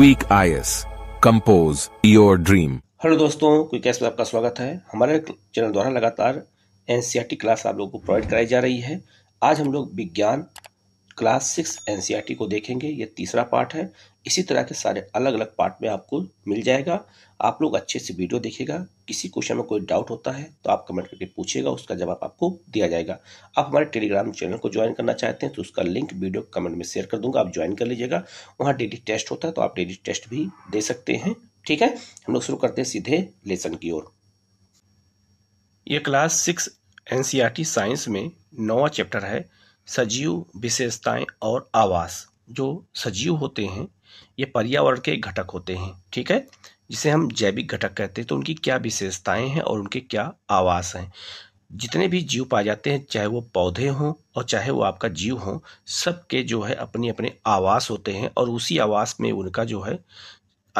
Quick IS compose your dream hello दोस्तों quick IS में आपका स्वागत है हमारे चैनल द्वारा लगातार एनसीईआरटी क्लास e आप लोगों को प्रोवाइड कराई जा रही है आज हम लोग विज्ञान क्लास सिक्स एनसीईआरटी को देखेंगे ये तीसरा पार्ट है इसी तरह के सारे अलग अलग पार्ट में आपको मिल जाएगा आप लोग अच्छे से वीडियो देखेगा किसी क्वेश्चन में कोई डाउट होता है तो आप कमेंट करके पूछेगा उसका जवाब आपको दिया जाएगा आप हमारे टेलीग्राम चैनल को ज्वाइन करना चाहते हैं तो उसका लिंक वीडियो कमेंट में शेयर कर दूंगा आप ज्वाइन कर लीजिएगा वहाँ डेली टेस्ट होता है तो आप डेली टेस्ट भी दे सकते हैं ठीक है हम लोग शुरू करते हैं सीधे लेसन की ओर ये क्लास सिक्स एन साइंस में नौवा चैप्टर है सजीव विशेषताएं और आवास जो सजीव होते हैं ये पर्यावरण के घटक होते हैं ठीक है जिसे हम जैविक घटक कहते हैं तो उनकी क्या विशेषताएं हैं और उनके क्या आवास हैं जितने भी जीव पाए जाते हैं चाहे वो पौधे हों और चाहे वो आपका जीव हो सबके जो है अपने अपने आवास होते हैं और उसी आवास में उनका जो है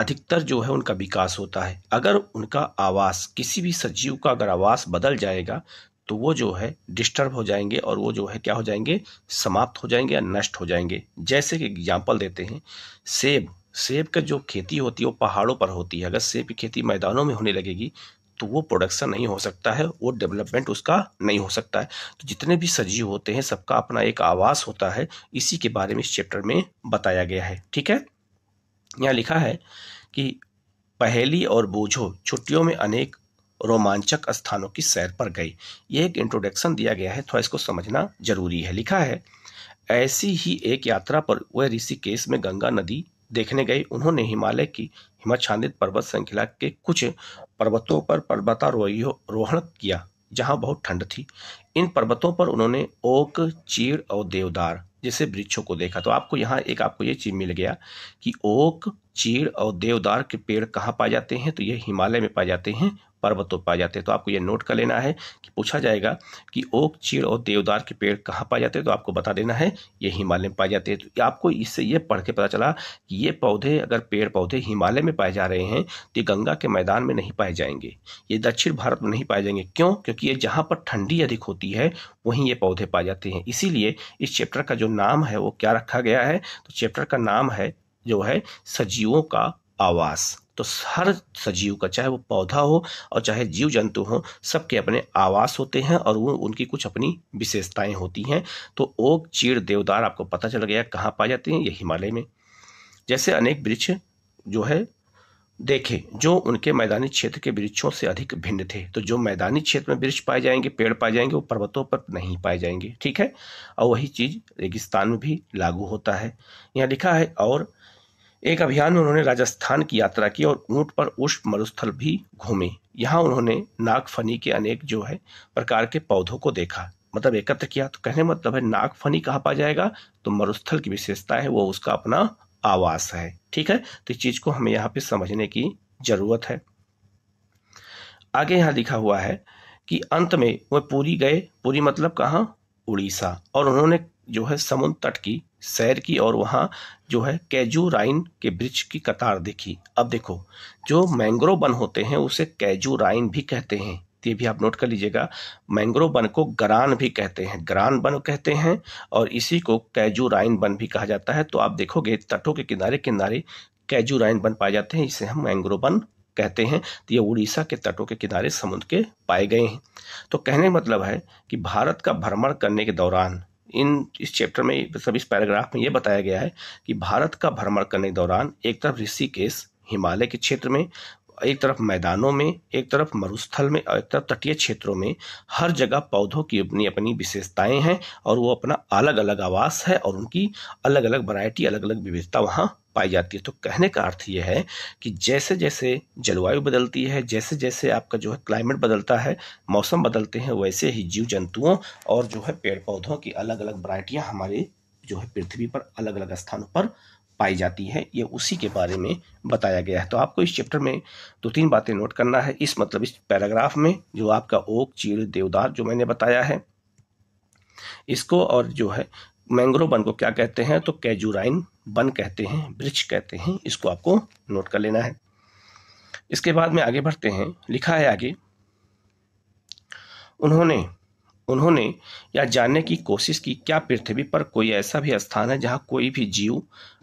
अधिकतर जो है उनका विकास होता है अगर उनका आवास किसी भी सजीव का अगर आवास बदल जाएगा तो वो जो है डिस्टर्ब हो जाएंगे और वो जो है क्या हो जाएंगे समाप्त हो जाएंगे या नष्ट हो जाएंगे जैसे कि एग्जाम्पल देते हैं सेब सेब का जो खेती होती है वो पहाड़ों पर होती है अगर सेब की खेती मैदानों में होने लगेगी तो वो प्रोडक्शन नहीं हो सकता है वो डेवलपमेंट उसका नहीं हो सकता है तो जितने भी सजीव होते हैं सबका अपना एक आवास होता है इसी के बारे में इस चैप्टर में बताया गया है ठीक है यहाँ लिखा है कि पहेली और बोझो छुट्टियों में अनेक रोमांचक स्थानों की सैर पर गई ये एक इंट्रोडक्शन दिया गया है थोड़ा इसको समझना जरूरी है लिखा है ऐसी ही एक यात्रा पर वह ऋषिकेश में गंगा नदी देखने गई उन्होंने हिमालय की हिमाच्छादित पर्वत श्रृंखला के कुछ पर्वतों पर पर्वतारोहण किया जहां बहुत ठंड थी इन पर्वतों पर उन्होंने ओक चीड़ और देवदार जैसे वृक्षों को देखा तो आपको यहाँ एक आपको ये चीज़ मिल गया कि ओक चीड़ और देवदार के पेड़ कहाँ पाए जाते हैं तो ये हिमालय में पाए जाते हैं पर्वतों पाए जाते हैं तो आपको ये नोट कर लेना है कि पूछा जाएगा कि ओक चीड़ और देवदार के पेड़ कहाँ पाए जाते हैं तो आपको बता देना है ये हिमालय में पाए जाते हैं तो आपको इससे ये पढ़ के पता चला कि ये पौधे अगर पेड़ पौधे हिमालय में पाए जा रहे हैं तो ये गंगा के मैदान में नहीं पाए जाएंगे ये दक्षिण भारत में नहीं पाए जाएंगे क्यों क्योंकि ये जहाँ पर ठंडी अधिक होती है वहीं ये पौधे पाए जाते हैं इसीलिए इस चैप्टर का जो नाम है वो क्या रखा गया है तो चैप्टर का नाम है जो है सजीवों का आवास तो हर सजीव का चाहे वो पौधा हो और चाहे जीव जंतु हो सबके अपने आवास होते हैं और वो उनकी कुछ अपनी विशेषताएं होती हैं तो ओक चीड़ देवदार आपको पता चल गया कहाँ पाए जाते हैं ये हिमालय में जैसे अनेक वृक्ष जो है देखे जो उनके मैदानी क्षेत्र के वृक्षों से अधिक भिन्न थे तो जो मैदानी क्षेत्र में वृक्ष पाए जाएंगे पेड़ पाए जाएंगे वो पर्वतों पर नहीं पाए जाएंगे ठीक है और वही चीज़ रेगिस्तान में भी लागू होता है यहाँ लिखा है और एक अभियान में उन्होंने राजस्थान की यात्रा की और ऊंट पर उष्प मरुस्थल भी घूमे यहाँ उन्होंने नागफनी के अनेक जो है प्रकार के पौधों को देखा मतलब एकत्र किया तो कहने मतलब है नागफनी कहा पा जाएगा तो मरुस्थल की विशेषता है वो उसका अपना आवास है ठीक है तो इस चीज को हमें यहाँ पे समझने की जरूरत है आगे यहाँ लिखा हुआ है कि अंत में वह पूरी गए पूरी मतलब कहाँ उड़ीसा और उन्होंने जो है समुद्र तट की सैर की और वहाँ जो है कैजू राइन के वृक्ष की कतार देखी अब देखो जो मैंग्रोव वन होते हैं उसे कैजू राइन भी कहते हैं ये भी आप नोट कर लीजिएगा मैंग्रोव वन को ग्रान भी कहते हैं ग्रान वन कहते हैं और इसी को कैजू राइन वन भी कहा जाता है तो आप देखोगे तटों के किनारे किनारे कैजू राइन वन पाए जाते हैं इसे हम मैंग्रोव वन कहते हैं तो ये उड़ीसा के तटों के किनारे समुद्र के पाए गए हैं तो कहने का मतलब है कि भारत का भ्रमण करने के दौरान इन इस चैप्टर में सब मतलब इस पैराग्राफ में ये बताया गया है कि भारत का भ्रमण करने के दौरान एक तरफ ऋषिकेश हिमालय के क्षेत्र में एक तरफ मैदानों में एक तरफ मरुस्थल में और एक तरफ तटीय क्षेत्रों में हर जगह पौधों की अपनी अपनी विशेषताएं हैं और वो अपना अलग अलग आवास है और उनकी अलग अलग वैरायटी अलग अलग विविधता वहाँ पाई जाती है तो कहने का अर्थ यह है कि जैसे जैसे जलवायु बदलती है जैसे जैसे आपका जो है क्लाइमेट बदलता है मौसम बदलते हैं वैसे ही जीव जंतुओं और जो है पेड़ पौधों की अलग अलग वरायटियाँ हमारे जो है पृथ्वी पर अलग अलग स्थानों पर पाई जाती है ये उसी के बारे में बताया गया है तो आपको इस चैप्टर में दो तीन बातें नोट करना है इस मतलब इस पैराग्राफ में जो आपका ओक चीड़ देवदार जो मैंने बताया है इसको और जो है मैंग्रोव वन को क्या कहते हैं तो कैजुराइन वन कहते हैं वृक्ष कहते हैं इसको आपको नोट कर लेना है इसके बाद में आगे बढ़ते हैं लिखा है आगे उन्होंने उन्होंने यह जानने की कोशिश की क्या पृथ्वी पर कोई ऐसा भी स्थान है जहां कोई भी जीव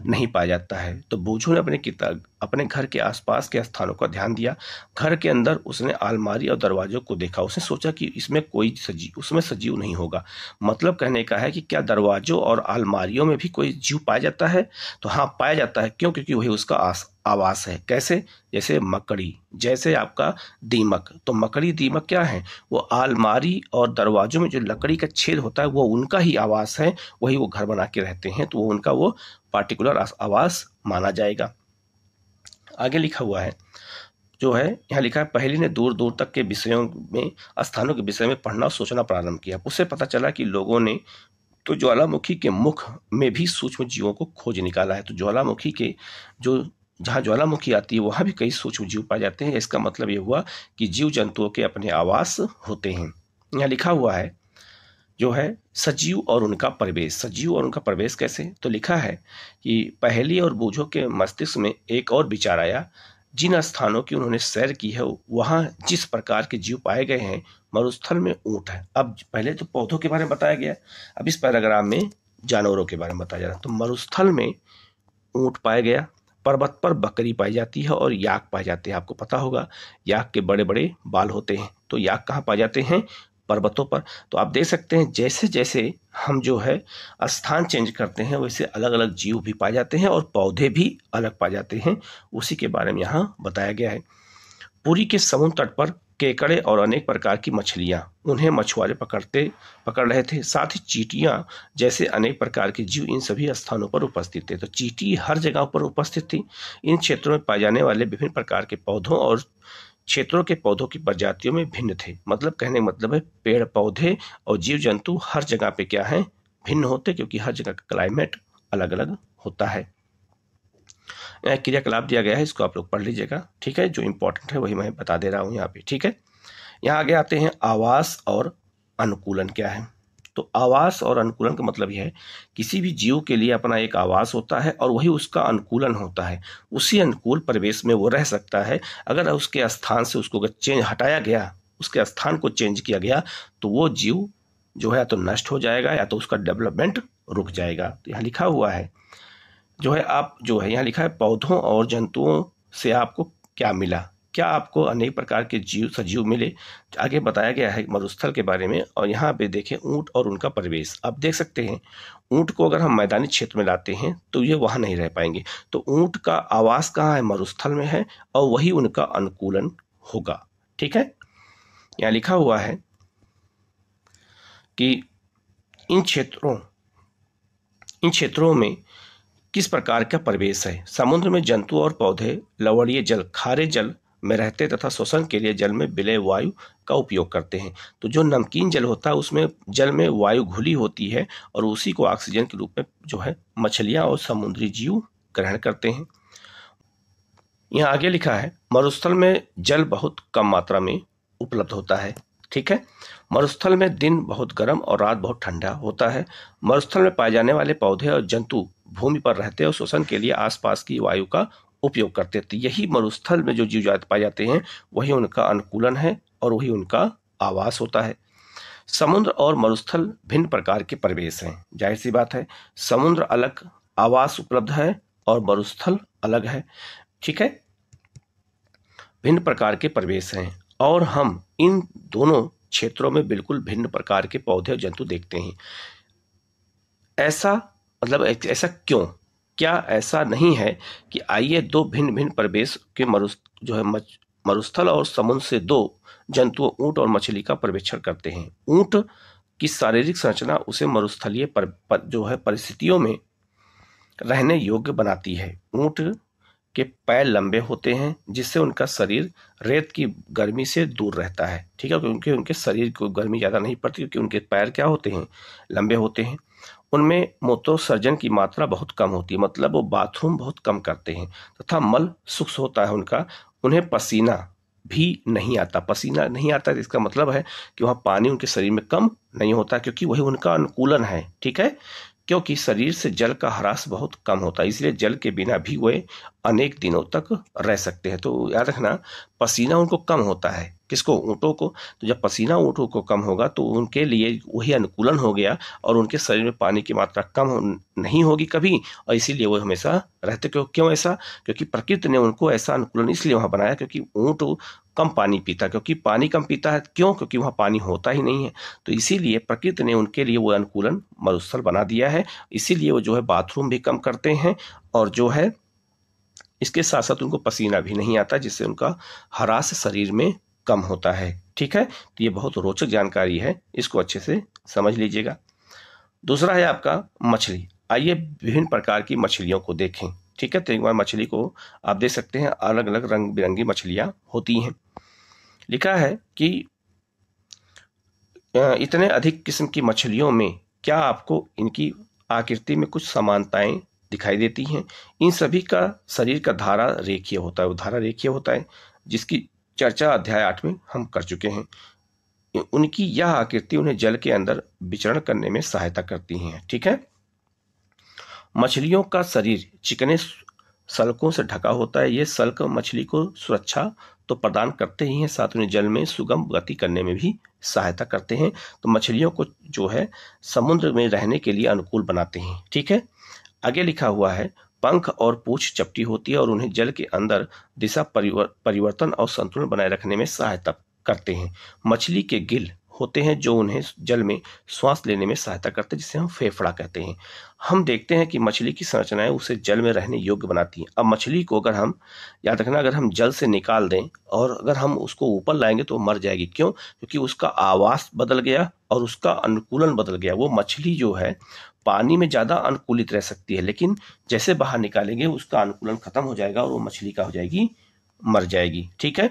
नहीं पाया जाता है तो बोझू ने अपने किताब अपने घर के आसपास के स्थानों का ध्यान दिया घर के अंदर उसने आलमारी और दरवाजों को देखा उसने सोचा कि इसमें कोई सजीव उसमें सजीव नहीं होगा मतलब कहने का है कि क्या दरवाजों और आलमारियों में भी कोई जीव पाया जाता है तो हाँ पाया जाता है क्यों क्योंकि वही उसका आस आवास है कैसे जैसे मकड़ी जैसे आपका दीमक तो मकड़ी दीमक क्या है वो आलमारी और दरवाजों में जो लकड़ी का छेद होता है वो उनका ही आवास है वही वो घर बना के रहते हैं तो वो उनका वो पार्टिकुलर आवास माना जाएगा आगे लिखा हुआ है जो है यहाँ लिखा है पहली ने दूर दूर तक के विषयों में स्थानों के विषय में पढ़ना और सोचना प्रारंभ किया उससे पता चला कि लोगों ने तो ज्वालामुखी के मुख में भी सूक्ष्म जीवों को खोज निकाला है तो ज्वालामुखी के जो जहाँ ज्वालामुखी आती है वहाँ भी कई सूक्ष्म जीव पाए जाते हैं इसका मतलब ये हुआ कि जीव जंतुओं के अपने आवास होते हैं यहाँ लिखा हुआ है जो है सजीव और उनका प्रवेश सजीव और उनका प्रवेश कैसे तो लिखा है कि पहली और बोझो के मस्तिष्क में एक और विचार आया जिन स्थानों की उन्होंने सैर की है वहाँ जिस प्रकार के जीव पाए गए हैं मरुस्थल में ऊँट है अब पहले तो पौधों के बारे में बताया गया अब इस पैराग्राम में जानवरों के बारे में बताया जा रहा है तो मरुस्थल में ऊँट पाया गया पर्वत पर बकरी पाई जाती है और याक पाए जाते हैं आपको पता होगा याक के बड़े बड़े बाल होते हैं तो याक कहाँ पाए जाते हैं पर्वतों पर तो आप देख सकते हैं जैसे जैसे हम जो है स्थान चेंज करते हैं वैसे अलग अलग जीव भी पाए जाते हैं और पौधे भी अलग पाए जाते हैं उसी के बारे में यहाँ बताया गया है पुरी के समुद्र तट पर केकड़े और अनेक प्रकार की मछलियाँ उन्हें मछुआरे पकड़ते पकड़ रहे थे साथ ही चीटियाँ जैसे अनेक प्रकार के जीव इन सभी स्थानों पर उपस्थित थे तो चीटी हर जगह पर उपस्थित थी इन क्षेत्रों में पाए जाने वाले विभिन्न प्रकार के पौधों और क्षेत्रों के पौधों की प्रजातियों में भिन्न थे मतलब कहने का मतलब है पेड़ पौधे और जीव जंतु हर जगह पे क्या है भिन्न होते क्योंकि हर जगह का क्लाइमेट अलग अलग होता है यहाँ क्रियाकलाप दिया गया है इसको आप लोग पढ़ लीजिएगा ठीक है जो इंपॉर्टेंट है वही मैं बता दे रहा हूँ यहाँ पे ठीक है यहाँ आगे आते हैं आवास और अनुकूलन क्या है तो आवास और अनुकूलन का मतलब यह है किसी भी जीव के लिए अपना एक आवास होता है और वही उसका अनुकूलन होता है उसी अनुकूल परिवेश में वो रह सकता है अगर उसके स्थान से उसको चेंज हटाया गया उसके स्थान को चेंज किया गया तो वो जीव जो है या तो नष्ट हो जाएगा या तो उसका डेवलपमेंट रुक जाएगा तो यहाँ लिखा हुआ है जो है आप जो है यहाँ लिखा है पौधों और जंतुओं से आपको क्या मिला क्या आपको अनेक प्रकार के जीव सजीव मिले आगे बताया गया है मरुस्थल के बारे में और यहाँ पे देखें ऊँट और उनका परिवेश आप देख सकते हैं ऊँट को अगर हम मैदानी क्षेत्र में लाते हैं तो ये वहाँ नहीं रह पाएंगे तो ऊँट का आवास कहाँ है मरुस्थल में है और वही उनका अनुकूलन होगा ठीक है यहाँ लिखा हुआ है कि इन क्षेत्रों इन क्षेत्रों में किस प्रकार का परिवेश है समुद्र में जंतु और पौधे लवणीय जल खारे जल में रहते तथा श्वसन के लिए जल में विलय वायु का उपयोग करते हैं तो जो नमकीन जल होता है उसमें जल में वायु घुली होती है और उसी को ऑक्सीजन के रूप में जो है मछलियाँ और समुद्री जीव ग्रहण करते हैं यहाँ आगे लिखा है मरुस्थल में जल बहुत कम मात्रा में उपलब्ध होता है ठीक है मरुस्थल में दिन बहुत गर्म और रात बहुत ठंडा होता है मरुस्थल में पाए जाने वाले पौधे और जंतु भूमि पर रहते और श्वसन के लिए आसपास की वायु का उपयोग करते थे तो यही मरुस्थल में जो जीव जात पाए जाते हैं वही उनका अनुकूलन है और वही उनका आवास होता है समुद्र और मरुस्थल भिन्न प्रकार के परिवेश हैं जाहिर सी बात है समुद्र अलग आवास उपलब्ध है और मरुस्थल अलग है ठीक है भिन्न प्रकार के परिवेश हैं और हम इन दोनों क्षेत्रों में बिल्कुल भिन्न प्रकार के पौधे और जंतु देखते हैं ऐसा मतलब ऐसा क्यों क्या ऐसा नहीं है कि आइए दो भिन्न भिन्न प्रवेश के मरु जो है मरुस्थल और समुद्र से दो जंतुओं ऊंट और मछली का पर्यवेक्षण करते हैं ऊंट की शारीरिक संरचना उसे मरुस्थलीय पर, पर, जो है परिस्थितियों में रहने योग्य बनाती है ऊंट के पैर लंबे होते हैं जिससे उनका शरीर रेत की गर्मी से दूर रहता है ठीक है क्योंकि उनके शरीर को गर्मी ज़्यादा नहीं पड़ती क्योंकि उनके पैर क्या होते हैं लंबे होते हैं उनमें मूत्रोसर्जन की मात्रा बहुत कम होती है मतलब वो बाथरूम बहुत कम करते हैं तथा मल सुख होता है उनका उन्हें पसीना भी नहीं आता पसीना नहीं आता तो इसका मतलब है कि वहाँ पानी उनके शरीर में कम नहीं होता क्योंकि वही उनका अनुकूलन है ठीक है क्योंकि शरीर से जल का ह्रास बहुत कम होता है इसलिए जल के बिना भी वे अनेक दिनों तक रह सकते हैं तो याद रखना पसीना उनको कम होता है किसको ऊँटों को तो जब पसीना ऊँटों को कम होगा तो उनके लिए वही अनुकूलन हो गया और उनके शरीर में पानी की मात्रा कम नहीं होगी कभी और इसीलिए वो हमेशा रहते क्यों क्यों ऐसा क्योंकि प्रकृति ने उनको ऐसा अनुकूलन इसलिए वहाँ बनाया क्योंकि ऊँट कम पानी पीता क्योंकि पानी कम पीता है क्यों क्योंकि वहाँ पानी होता ही नहीं है तो इसीलिए प्रकृति ने उनके लिए वो अनुकूलन मरुस्थल बना दिया है इसीलिए वो जो है बाथरूम भी कम करते हैं और जो है इसके साथ साथ उनको पसीना भी नहीं आता जिससे उनका हरास शरीर में कम होता है ठीक है तो ये बहुत रोचक जानकारी है इसको अच्छे से समझ लीजिएगा दूसरा है आपका मछली आइए विभिन्न प्रकार की मछलियों को देखें ठीक है तो एक बार मछली को आप देख सकते हैं अलग अलग रंग बिरंगी मछलियाँ होती हैं लिखा है कि इतने अधिक किस्म की मछलियों में क्या आपको इनकी आकृति में कुछ समानताएं दिखाई देती हैं इन सभी का शरीर का धारा रेखीय होता है वो धारा रेखीय होता है जिसकी चर्चा अध्याय आठ में हम कर चुके हैं उनकी यह आकृति उन्हें जल के अंदर विचरण करने में सहायता करती है ठीक है मछलियों का शरीर चिकने सलकों से ढका होता है ये सलक मछली को सुरक्षा तो प्रदान करते ही हैं साथ में जल में सुगम गति करने में भी सहायता करते हैं तो मछलियों को जो है समुद्र में रहने के लिए अनुकूल बनाते हैं ठीक है आगे लिखा हुआ है पंख और पूछ चपटी होती है और उन्हें जल के अंदर दिशा परिवर, परिवर्तन और संतुलन बनाए रखने में सहायता करते हैं मछली के गिल होते हैं जो उन्हें जल में श्वास लेने में सहायता करते हैं जिसे हम फेफड़ा कहते हैं हम देखते हैं कि मछली की संरचनाएं उसे जल में रहने योग्य बनाती हैं अब मछली को अगर हम याद रखना अगर हम जल से निकाल दें और अगर हम उसको ऊपर लाएंगे तो मर जाएगी क्यों क्योंकि उसका आवास बदल गया और उसका अनुकूलन बदल गया वो मछली जो है पानी में ज़्यादा अनुकूलित रह सकती है लेकिन जैसे बाहर निकालेंगे उसका अनुकूलन खत्म हो जाएगा और वो मछली का हो जाएगी मर जाएगी ठीक है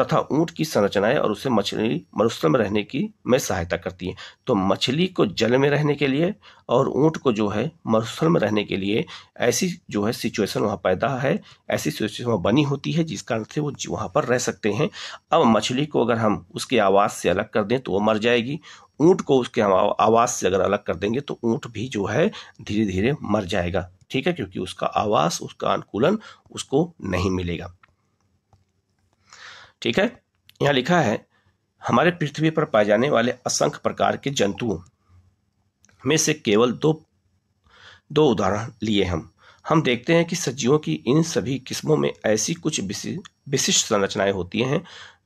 तथा ऊंट की संरचनाएं और उसे मछली मरुस्थल में रहने की में सहायता करती हैं तो मछली को जल में रहने के लिए और ऊंट को जो है मरुस्थल में रहने के लिए ऐसी जो है सिचुएशन वहाँ पैदा है ऐसी सिचुएशन वहाँ बनी होती है जिस कारण से वो वहाँ पर रह सकते हैं अब मछली को अगर हम उसके आवाज़ से अलग कर दें तो वो मर जाएगी ऊँट को उसके हम आवाज़ से अगर अलग कर देंगे तो ऊँट भी जो है धीरे धीरे मर जाएगा ठीक है क्योंकि उसका आवास उसका अनुकूलन उसको नहीं मिलेगा ठीक है यहाँ लिखा है हमारे पृथ्वी पर पाए जाने वाले असंख्य प्रकार के जंतुओं में से केवल दो दो उदाहरण लिए हम हम देखते हैं कि सजीवों की इन सभी किस्मों में ऐसी कुछ विशिष्ट संरचनाएं होती हैं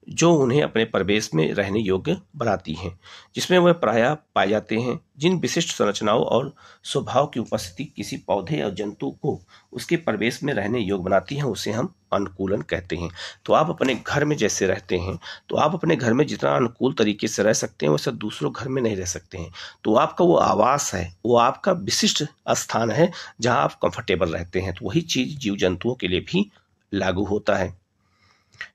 जो उन्हें अपने प्रवेश में रहने योग्य बनाती हैं जिसमें वह प्राय पाए जाते हैं जिन विशिष्ट संरचनाओं और स्वभाव की उपस्थिति किसी पौधे या जंतु को उसके प्रवेश में रहने योग्य बनाती हैं उसे हम अनुकूलन कहते हैं तो आप अपने घर में जैसे रहते हैं तो आप अपने घर में जितना अनुकूल तरीके से रह सकते हैं वैसे दूसरों घर में नहीं रह सकते हैं तो आपका वो आवास है वो आपका विशिष्ट स्थान है जहाँ आप कंफर्टेबल रहते हैं तो वही चीज़ जीव जंतुओं के लिए भी लागू होता है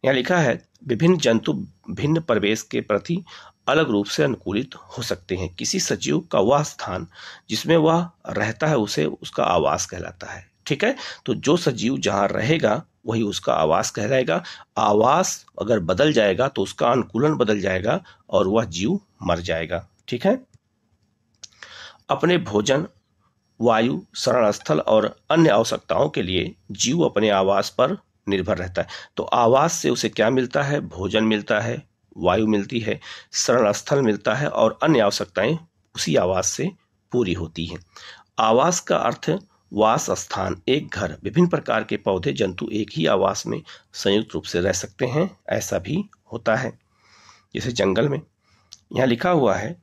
यहाँ लिखा है विभिन्न जंतु भिन्न प्रवेश के प्रति अलग रूप से अनुकूलित हो सकते हैं किसी सजीव का वह स्थान जिसमें वह रहता है उसे उसका आवास कहलाता है ठीक है तो जो सजीव जहाँ रहेगा वही उसका आवास कहलाएगा आवास अगर बदल जाएगा तो उसका अनुकूलन बदल जाएगा और वह जीव मर जाएगा ठीक है अपने भोजन वायु शरण स्थल और अन्य आवश्यकताओं के लिए जीव अपने आवास पर निर्भर रहता है तो आवास से उसे क्या मिलता है भोजन मिलता है वायु मिलती है शरण स्थल मिलता है और अन्य आवश्यकताएं उसी आवास से पूरी होती हैं आवास का अर्थ वास स्थान एक घर विभिन्न प्रकार के पौधे जंतु एक ही आवास में संयुक्त रूप से रह सकते हैं ऐसा भी होता है जैसे जंगल में यहाँ लिखा हुआ है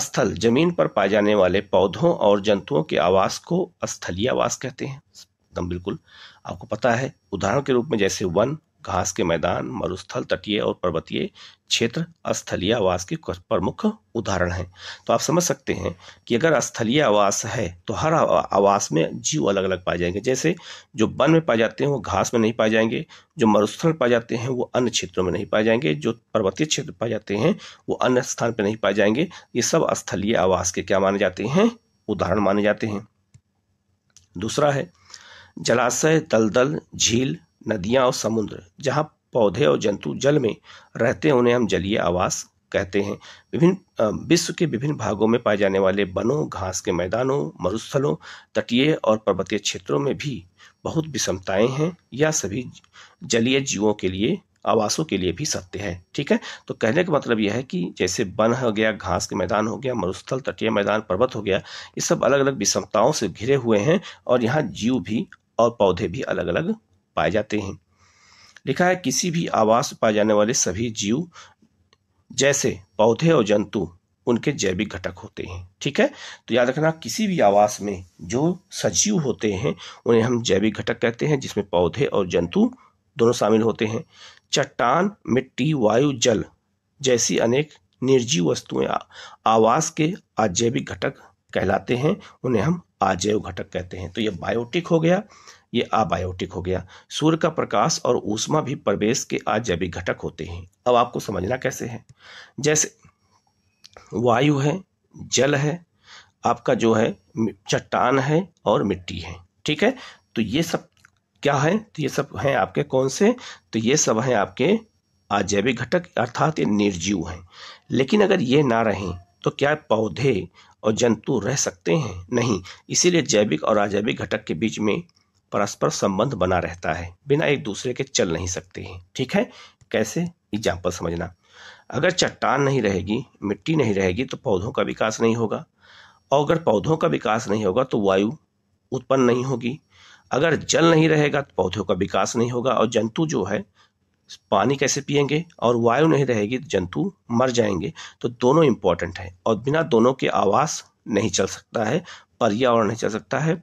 स्थल जमीन पर पाए जाने वाले पौधों और जंतुओं के आवास को स्थलीय आवास कहते हैं एकदम बिल्कुल आपको पता है उदाहरण के रूप में जैसे वन घास के मैदान मरुस्थल तटीय और पर्वतीय क्षेत्र स्थलीय आवास के प्रमुख उदाहरण हैं तो आप समझ सकते हैं कि अगर स्थलीय आवास है तो हर आवास में जीव अलग अलग पाए जाएंगे जैसे जो वन में पाए जाते हैं वो घास में नहीं पाए जाएंगे जो मरुस्थल पाए जाते हैं वो अन्य क्षेत्रों में नहीं पाए जाएंगे जो पर्वतीय क्षेत्र पाए जाते हैं वो अन्य स्थान पर नहीं पाए जाएंगे ये सब स्थलीय आवास के क्या माने जाते हैं उदाहरण माने जाते हैं दूसरा है जलाशय दलदल झील नदियाँ और समुद्र जहाँ पौधे और जंतु जल में रहते हैं उन्हें हम जलीय आवास कहते हैं विभिन्न विश्व के विभिन्न भागों में पाए जाने वाले वनों घास के मैदानों मरुस्थलों तटीय और पर्वतीय क्षेत्रों में भी बहुत विषमताएं हैं या सभी जलीय जीवों के लिए आवासों के लिए भी सत्य है ठीक है तो कहने का मतलब यह है कि जैसे वन हो गया घास के मैदान हो गया मरुस्थल तटीय मैदान पर्वत हो गया ये सब अलग अलग विषमताओं से घिरे हुए हैं और यहाँ जीव भी और पौधे भी अलग अलग पाए जाते हैं लिखा है किसी भी आवास पाए जाने वाले सभी जीव जैसे पौधे और जंतु उनके जैविक घटक होते हैं ठीक है तो याद रखना किसी भी आवास में जो सजीव होते हैं उन्हें हम जैविक घटक कहते हैं जिसमें पौधे और जंतु दोनों शामिल होते हैं चट्टान मिट्टी वायु जल जैसी अनेक निर्जीव वस्तुएं आवास के अजैविक घटक कहलाते हैं उन्हें हम आजैव घटक कहते हैं तो ये बायोटिक हो गया ये अबायोटिक हो गया सूर्य का प्रकाश और ऊष्मा भी प्रवेश के आजैविक घटक होते हैं अब आपको समझना कैसे है जैसे वायु है जल है आपका जो है चट्टान है और मिट्टी है ठीक है तो ये सब क्या है तो ये सब हैं आपके कौन से तो ये सब हैं आपके अजैविक घटक अर्थात ये निर्जीव हैं लेकिन अगर ये ना रहें तो क्या पौधे और जंतु रह सकते हैं नहीं इसीलिए जैविक और अजैविक घटक के बीच में परस्पर संबंध बना रहता है बिना एक दूसरे के चल नहीं सकते हैं ठीक है कैसे एग्जाम्पल समझना अगर चट्टान नहीं रहेगी मिट्टी नहीं रहेगी तो पौधों का विकास नहीं होगा और अगर पौधों का विकास नहीं होगा तो वायु उत्पन्न नहीं होगी अगर जल नहीं रहेगा तो पौधों का विकास नहीं होगा और जंतु जो है पानी कैसे पियेंगे और वायु नहीं रहेगी जंतु मर जाएंगे तो दोनों इम्पॉर्टेंट हैं और बिना दोनों के आवास नहीं चल सकता है पर्यावरण नहीं चल सकता है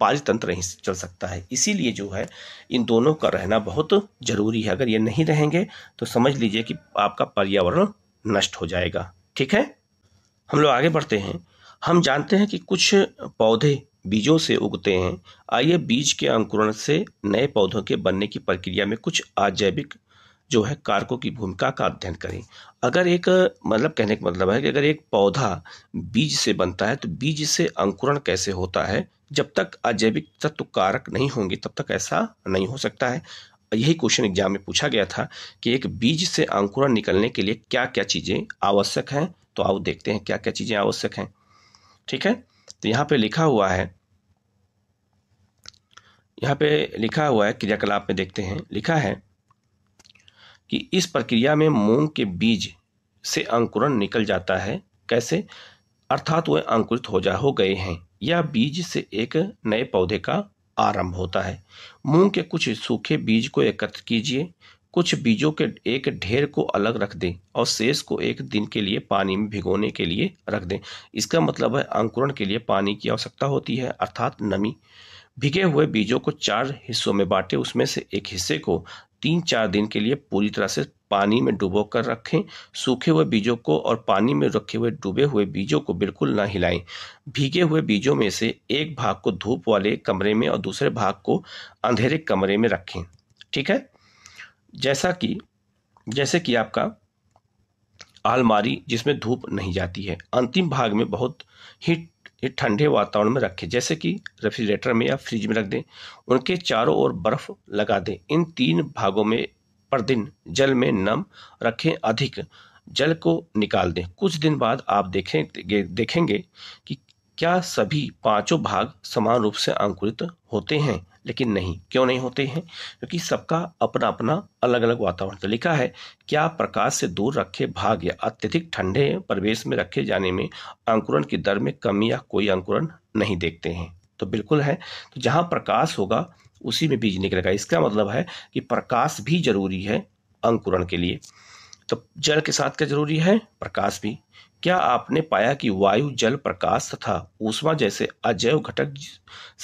पारितंत्र नहीं चल सकता है इसीलिए जो है इन दोनों का रहना बहुत ज़रूरी है अगर ये नहीं रहेंगे तो समझ लीजिए कि आपका पर्यावरण नष्ट हो जाएगा ठीक है हम लोग आगे बढ़ते हैं हम जानते हैं कि कुछ पौधे बीजों से उगते हैं आइए बीज के अंकुरण से नए पौधों के बनने की प्रक्रिया में कुछ अजैविक जो है कारकों की भूमिका का अध्ययन करें अगर एक मतलब कहने का मतलब है कि अगर एक पौधा बीज से बनता है तो बीज से अंकुरण कैसे होता है जब तक अजैविक तत्व कारक नहीं होंगे तब तक ऐसा नहीं हो सकता है यही क्वेश्चन एग्जाम में पूछा गया था कि एक बीज से अंकुरण निकलने के लिए क्या क्या चीज़ें आवश्यक हैं तो आओ देखते हैं क्या क्या चीज़ें आवश्यक हैं ठीक है तो यहाँ पे लिखा हुआ है यहाँ पे लिखा हुआ है क्रियाकलाप में देखते हैं लिखा है कि इस प्रक्रिया में मूंग के बीज से अंकुरण निकल जाता है कैसे अर्थात वह अंकुरित हो जा हो गए हैं या बीज से एक नए पौधे का आरंभ होता है मूंग के कुछ सूखे बीज को एकत्र कीजिए कुछ बीजों के एक ढेर को अलग रख दें और शेष को एक दिन के लिए पानी में भिगोने के लिए रख दें इसका मतलब है अंकुरण के लिए पानी की आवश्यकता होती है अर्थात नमी भिगे हुए बीजों को चार हिस्सों में बांटे उसमें से एक हिस्से को तीन चार दिन के लिए पूरी तरह से पानी में डुबो कर रखें सूखे हुए बीजों को और पानी में रखे हुए डूबे हुए बीजों को बिल्कुल ना हिलाएं भीगे हुए बीजों में से एक भाग को धूप वाले कमरे में और दूसरे भाग को अंधेरे कमरे में रखें ठीक है जैसा कि जैसे कि आपका आलमारी जिसमें धूप नहीं जाती है अंतिम भाग में बहुत ही ये ठंडे वातावरण में रखें जैसे कि रेफ्रिजरेटर में या फ्रिज में रख दें उनके चारों ओर बर्फ लगा दें इन तीन भागों में पर दिन जल में नम रखें अधिक जल को निकाल दें कुछ दिन बाद आप देखें देखेंगे कि क्या सभी पांचों भाग समान रूप से अंकुरित होते हैं लेकिन नहीं क्यों नहीं होते हैं क्योंकि सबका अपना अपना अलग अलग वातावरण तो लिखा है क्या प्रकाश से दूर रखे भाग या अत्यधिक ठंडे प्रवेश में रखे जाने में अंकुरण की दर में कमी या कोई अंकुरण नहीं देखते हैं तो बिल्कुल है तो जहाँ प्रकाश होगा उसी में बीज निकलेगा इसका मतलब है कि प्रकाश भी जरूरी है अंकुरण के लिए तो जल के साथ क्या जरूरी है प्रकाश भी क्या आपने पाया कि वायु जल प्रकाश तथा ऊष्मा जैसे अजैव घटक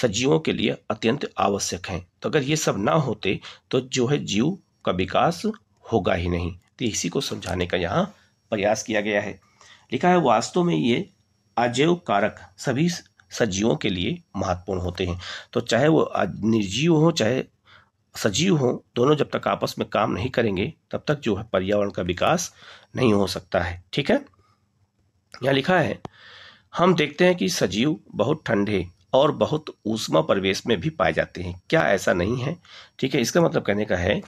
सजीवों के लिए अत्यंत आवश्यक हैं तो अगर ये सब ना होते तो जो है जीव का विकास होगा ही नहीं तो इसी को समझाने का यहाँ प्रयास किया गया है लिखा है वास्तव में ये अजैव कारक सभी सजीवों के लिए महत्वपूर्ण होते हैं तो चाहे वो निर्जीव हो चाहे सजीव हो दोनों जब तक आपस में काम नहीं करेंगे तब तक जो है पर्यावरण का विकास नहीं हो सकता है ठीक है यहाँ लिखा है हम देखते हैं कि सजीव बहुत ठंडे और बहुत ऊष्मा परिवेश में भी पाए जाते हैं क्या ऐसा नहीं है ठीक है इसका मतलब कहने का है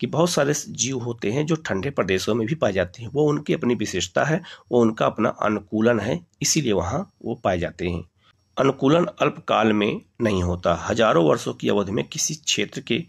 कि बहुत सारे जीव होते हैं जो ठंडे प्रदेशों में भी पाए जाते हैं वो उनकी अपनी विशेषता है वो उनका अपना अनुकूलन है इसीलिए वहाँ वो पाए जाते हैं अनुकूलन अल्पकाल में नहीं होता हजारों वर्षों की अवधि में किसी क्षेत्र के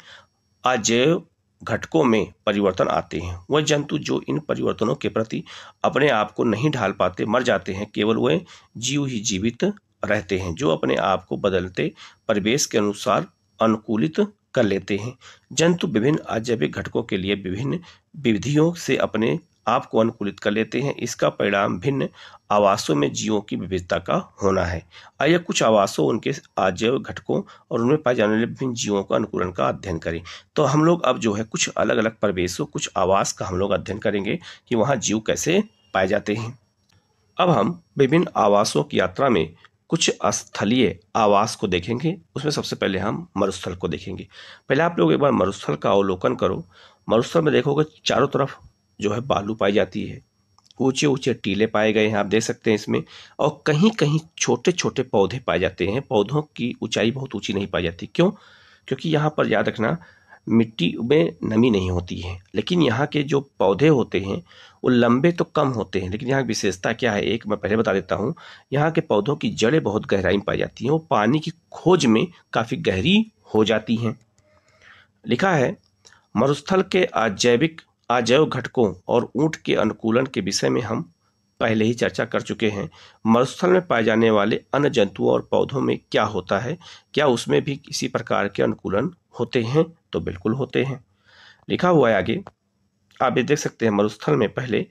अजैव घटकों में परिवर्तन आते हैं वह जंतु जो इन परिवर्तनों के प्रति अपने आप को नहीं ढाल पाते मर जाते हैं केवल वे जीव ही जीवित रहते हैं जो अपने आप को बदलते परिवेश के अनुसार अनुकूलित कर लेते हैं जंतु विभिन्न अजैविक घटकों के लिए विभिन्न विधियों से अपने आपको अनुकूलित कर लेते हैं इसका परिणाम भिन्न आवासों में जीवों की विविधता का होना है आइए कुछ आवासों उनके आजैव घटकों और उनमें पाए जाने वाले विभिन्न जीवों का अनुकूलन का अध्ययन करें तो हम लोग अब जो है कुछ अलग अलग परिवेशों कुछ आवास का हम लोग अध्ययन करेंगे कि वहाँ जीव कैसे पाए जाते हैं अब हम विभिन्न आवासों की यात्रा में कुछ स्थलीय आवास को देखेंगे उसमें सबसे पहले हम मरुस्थल को देखेंगे पहले आप लोग एक बार मरुस्थल का अवलोकन करो मरुस्थल में देखोगे चारों तरफ जो है बालू पाई जाती है ऊंचे ऊंचे टीले पाए गए हैं आप देख सकते हैं इसमें और कहीं कहीं छोटे छोटे पौधे पाए जाते हैं पौधों की ऊंचाई बहुत ऊंची नहीं पाई जाती क्यों क्योंकि यहाँ पर याद रखना मिट्टी में नमी नहीं होती है लेकिन यहाँ के जो पौधे होते हैं वो लंबे तो कम होते हैं लेकिन यहाँ की विशेषता क्या है एक मैं पहले बता देता हूँ यहाँ के पौधों की जड़ें बहुत गहराई में पाई जाती हैं वो पानी की खोज में काफ़ी गहरी हो जाती हैं लिखा है मरुस्थल के अजैविक अजैव घटकों और ऊँट के अनुकूलन के विषय में हम पहले ही चर्चा कर चुके हैं मरुस्थल में पाए जाने वाले अन्य जंतुओं और पौधों में क्या होता है क्या उसमें भी किसी प्रकार के अनुकूलन होते हैं तो बिल्कुल होते हैं लिखा हुआ है आगे आप ये देख सकते हैं मरुस्थल में पहले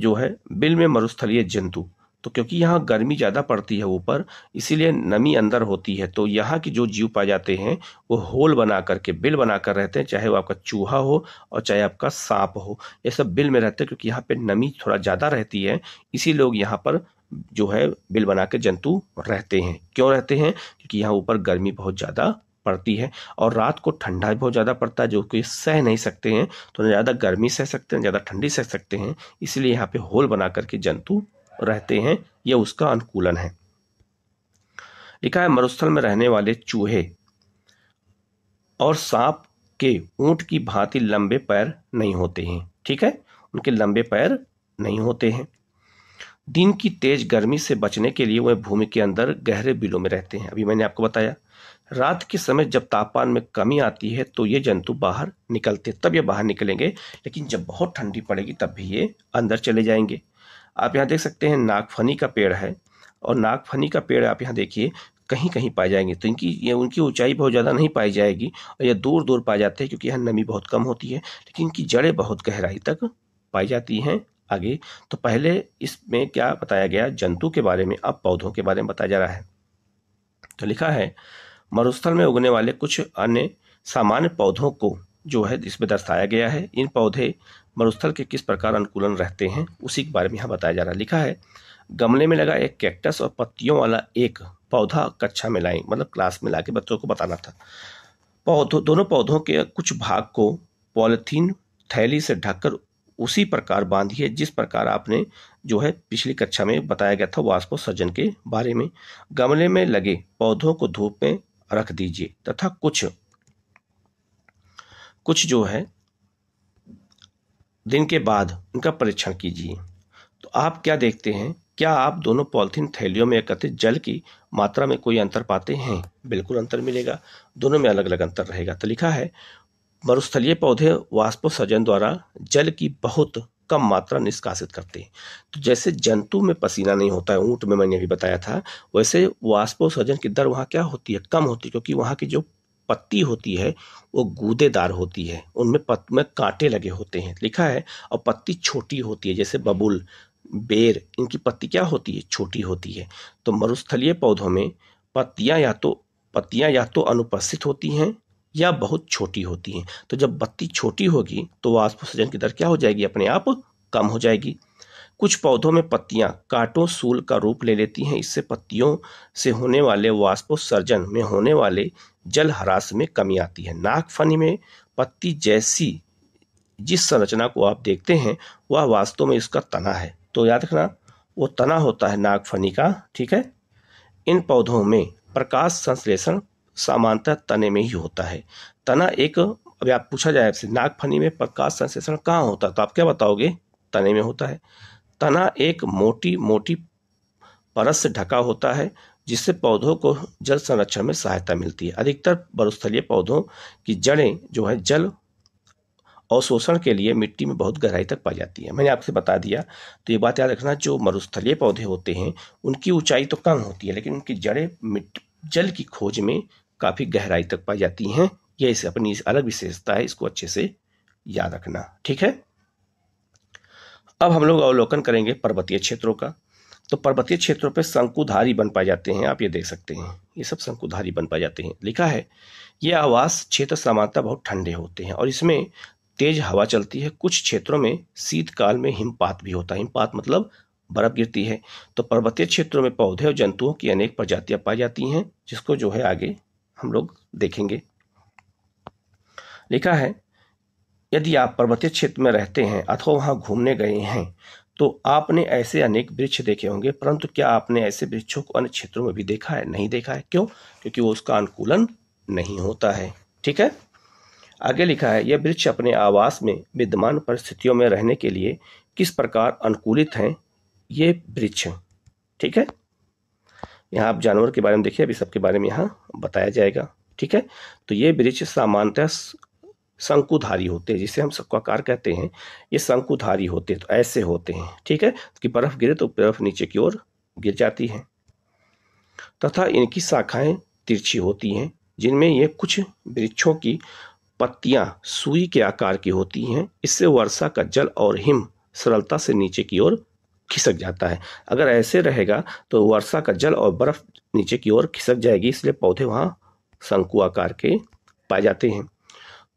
जो है बिल में मरुस्थलीय जंतु तो क्योंकि यहाँ गर्मी ज़्यादा पड़ती है ऊपर इसीलिए नमी अंदर होती है तो यहाँ के जो जीव पाए जाते हैं वो होल बना करके बिल बना कर रहते हैं चाहे वो आपका चूहा हो और चाहे आपका सांप हो ये सब बिल में रहते हैं क्योंकि यहाँ पे नमी थोड़ा ज़्यादा रहती है इसी लोग यहाँ पर जो है बिल बना के जंतु रहते हैं क्यों रहते हैं क्योंकि यहाँ ऊपर गर्मी बहुत ज़्यादा पड़ती है और रात को ठंडा बहुत ज़्यादा पड़ता है जो कि सह नहीं सकते हैं तो ज़्यादा गर्मी सह सकते हैं ज़्यादा ठंडी सह सकते हैं इसलिए यहाँ पे होल बना करके जंतु रहते हैं यह उसका अनुकूलन है लिखा है मरुस्थल में रहने वाले चूहे और सांप के ऊंट की भांति लंबे पैर नहीं होते हैं ठीक है उनके लंबे पैर नहीं होते हैं दिन की तेज गर्मी से बचने के लिए वह भूमि के अंदर गहरे बिलों में रहते हैं अभी मैंने आपको बताया रात के समय जब तापमान में कमी आती है तो ये जंतु बाहर निकलते तब ये बाहर निकलेंगे लेकिन जब बहुत ठंडी पड़ेगी तब भी ये अंदर चले जाएंगे आप यहाँ देख सकते हैं नागफनी का पेड़ है और नागफनी का पेड़ आप यहाँ देखिए कहीं कहीं पाए जाएंगे तो इनकी ये उनकी ऊंचाई बहुत ज़्यादा नहीं पाई जाएगी और ये दूर दूर पाए जाते हैं क्योंकि यहाँ नमी बहुत कम होती है लेकिन इनकी जड़ें बहुत गहराई तक पाई जाती हैं आगे तो पहले इसमें क्या बताया गया जंतु के बारे में अब पौधों के बारे में बताया जा रहा है तो लिखा है मरुस्थल में उगने वाले कुछ अन्य सामान्य पौधों को जो है इसमें दर्शाया गया है इन पौधे मरुस्थल के किस प्रकार अनुकूलन रहते हैं उसी के बारे में यहाँ बताया जा रहा है लिखा है गमले में लगा एक कैक्टस और पत्तियों वाला एक पौधा कक्षा में लाएं मतलब क्लास में ला के बच्चों को बताना था पौधों दोनों पौधों के कुछ भाग को पॉलिथीन थैली से ढककर उसी प्रकार बांधिए जिस प्रकार आपने जो है पिछली कक्षा में बताया गया था वास्को सर्जन के बारे में गमले में लगे पौधों को धूप में रख दीजिए तथा कुछ कुछ जो है दिन के बाद उनका परीक्षण कीजिए तो आप क्या देखते हैं क्या आप दोनों पॉलिथीन थैलियों में एकत्रित जल की मात्रा में कोई अंतर पाते हैं बिल्कुल अंतर मिलेगा दोनों में अलग अलग अंतर रहेगा तो लिखा है मरुस्थलीय पौधे सजन द्वारा जल की बहुत कम मात्रा निष्कासित करते हैं तो जैसे जंतु में पसीना नहीं होता है ऊँट में मैंने अभी बताया था वैसे वाष्पोत्सर्जन की दर वहाँ क्या होती है कम होती है क्योंकि वहाँ की जो पत्ती होती है वो गूदेदार होती है उनमें पत में कांटे लगे होते हैं लिखा है और पत्ती छोटी होती है जैसे बबुल बेर इनकी पत्ती क्या होती है छोटी होती है तो मरुस्थलीय पौधों में पत्तियाँ या तो पत्तियाँ या तो अनुपस्थित होती हैं या बहुत छोटी होती हैं तो जब बत्ती छोटी होगी तो वाष्पोत्सर्जन की दर क्या हो जाएगी अपने आप कम हो जाएगी कुछ पौधों में पत्तियां कांटों सूल का रूप ले लेती हैं इससे पत्तियों से होने वाले वाष्पोत्सर्जन में होने वाले जल ह्रास में कमी आती है नाक फनी में पत्ती जैसी जिस संरचना को आप देखते हैं वह वास्तव में इसका तना है तो याद रखना वो तना होता है नाक फनी का ठीक है इन पौधों में प्रकाश संश्लेषण सामान्यतः तने में ही होता है तना एक अभी आप पूछा जाए आपसे नाक फनी में प्रकाश संश्लेषण कहाँ होता है तो आप क्या बताओगे तने में होता है तना एक मोटी मोटी परस से ढका होता है जिससे पौधों को जल संरक्षण में सहायता मिलती है अधिकतर बरुस्थलीय पौधों की जड़ें जो है जल अवशोषण के लिए मिट्टी में बहुत गहराई तक पाई जाती है मैंने आपसे बता दिया तो ये बात याद रखना जो मरुस्थलीय पौधे होते हैं उनकी ऊंचाई तो कम होती है लेकिन उनकी जड़ें जल की खोज में काफ़ी गहराई तक पाई जाती हैं यह इस अपनी अलग विशेषता है इसको अच्छे से याद रखना ठीक है अब हम लोग अवलोकन करेंगे पर्वतीय क्षेत्रों का तो पर्वतीय क्षेत्रों पर शंकुधारी बन पाए जाते हैं आप ये देख सकते हैं ये सब शंकुधारी बन पाए जाते हैं लिखा है ये आवास क्षेत्र सामान्यतः बहुत ठंडे होते हैं और इसमें तेज हवा चलती है कुछ क्षेत्रों में शीतकाल में हिमपात भी होता है हिमपात मतलब बर्फ गिरती है तो पर्वतीय क्षेत्रों में पौधे और जंतुओं की अनेक प्रजातियां पाई जाती हैं जिसको जो है आगे हम लोग देखेंगे लिखा है यदि आप पर्वतीय क्षेत्र में रहते हैं अथवा वहां घूमने गए हैं तो आपने ऐसे अनेक वृक्ष देखे होंगे परंतु क्या आपने ऐसे वृक्षों को अन्य क्षेत्रों में भी देखा है नहीं देखा है क्यों क्योंकि वो उसका अनुकूलन नहीं होता है ठीक है आगे लिखा है यह वृक्ष अपने आवास में विद्यमान परिस्थितियों में रहने के लिए किस प्रकार अनुकूलित हैं ये वृक्ष ठीक है यहाँ आप जानवर के बारे में देखिए अभी सबके बारे में यहाँ बताया जाएगा ठीक है तो ये वृक्ष सामान्यतः शंकुधारी होते हैं जिसे हम शंकुआकार कहते हैं ये शंकुधारी होते हैं तो ऐसे होते हैं ठीक है कि बर्फ गिरे तो बर्फ नीचे की ओर गिर जाती है तथा इनकी शाखाएं तिरछी होती हैं जिनमें ये कुछ वृक्षों की पत्तियां सुई के आकार की होती हैं इससे वर्षा का जल और हिम सरलता से नीचे की ओर खिसक जाता है अगर ऐसे रहेगा तो वर्षा का जल और बर्फ नीचे की ओर खिसक जाएगी इसलिए पौधे वहाँ शंकु आकार के पाए जाते हैं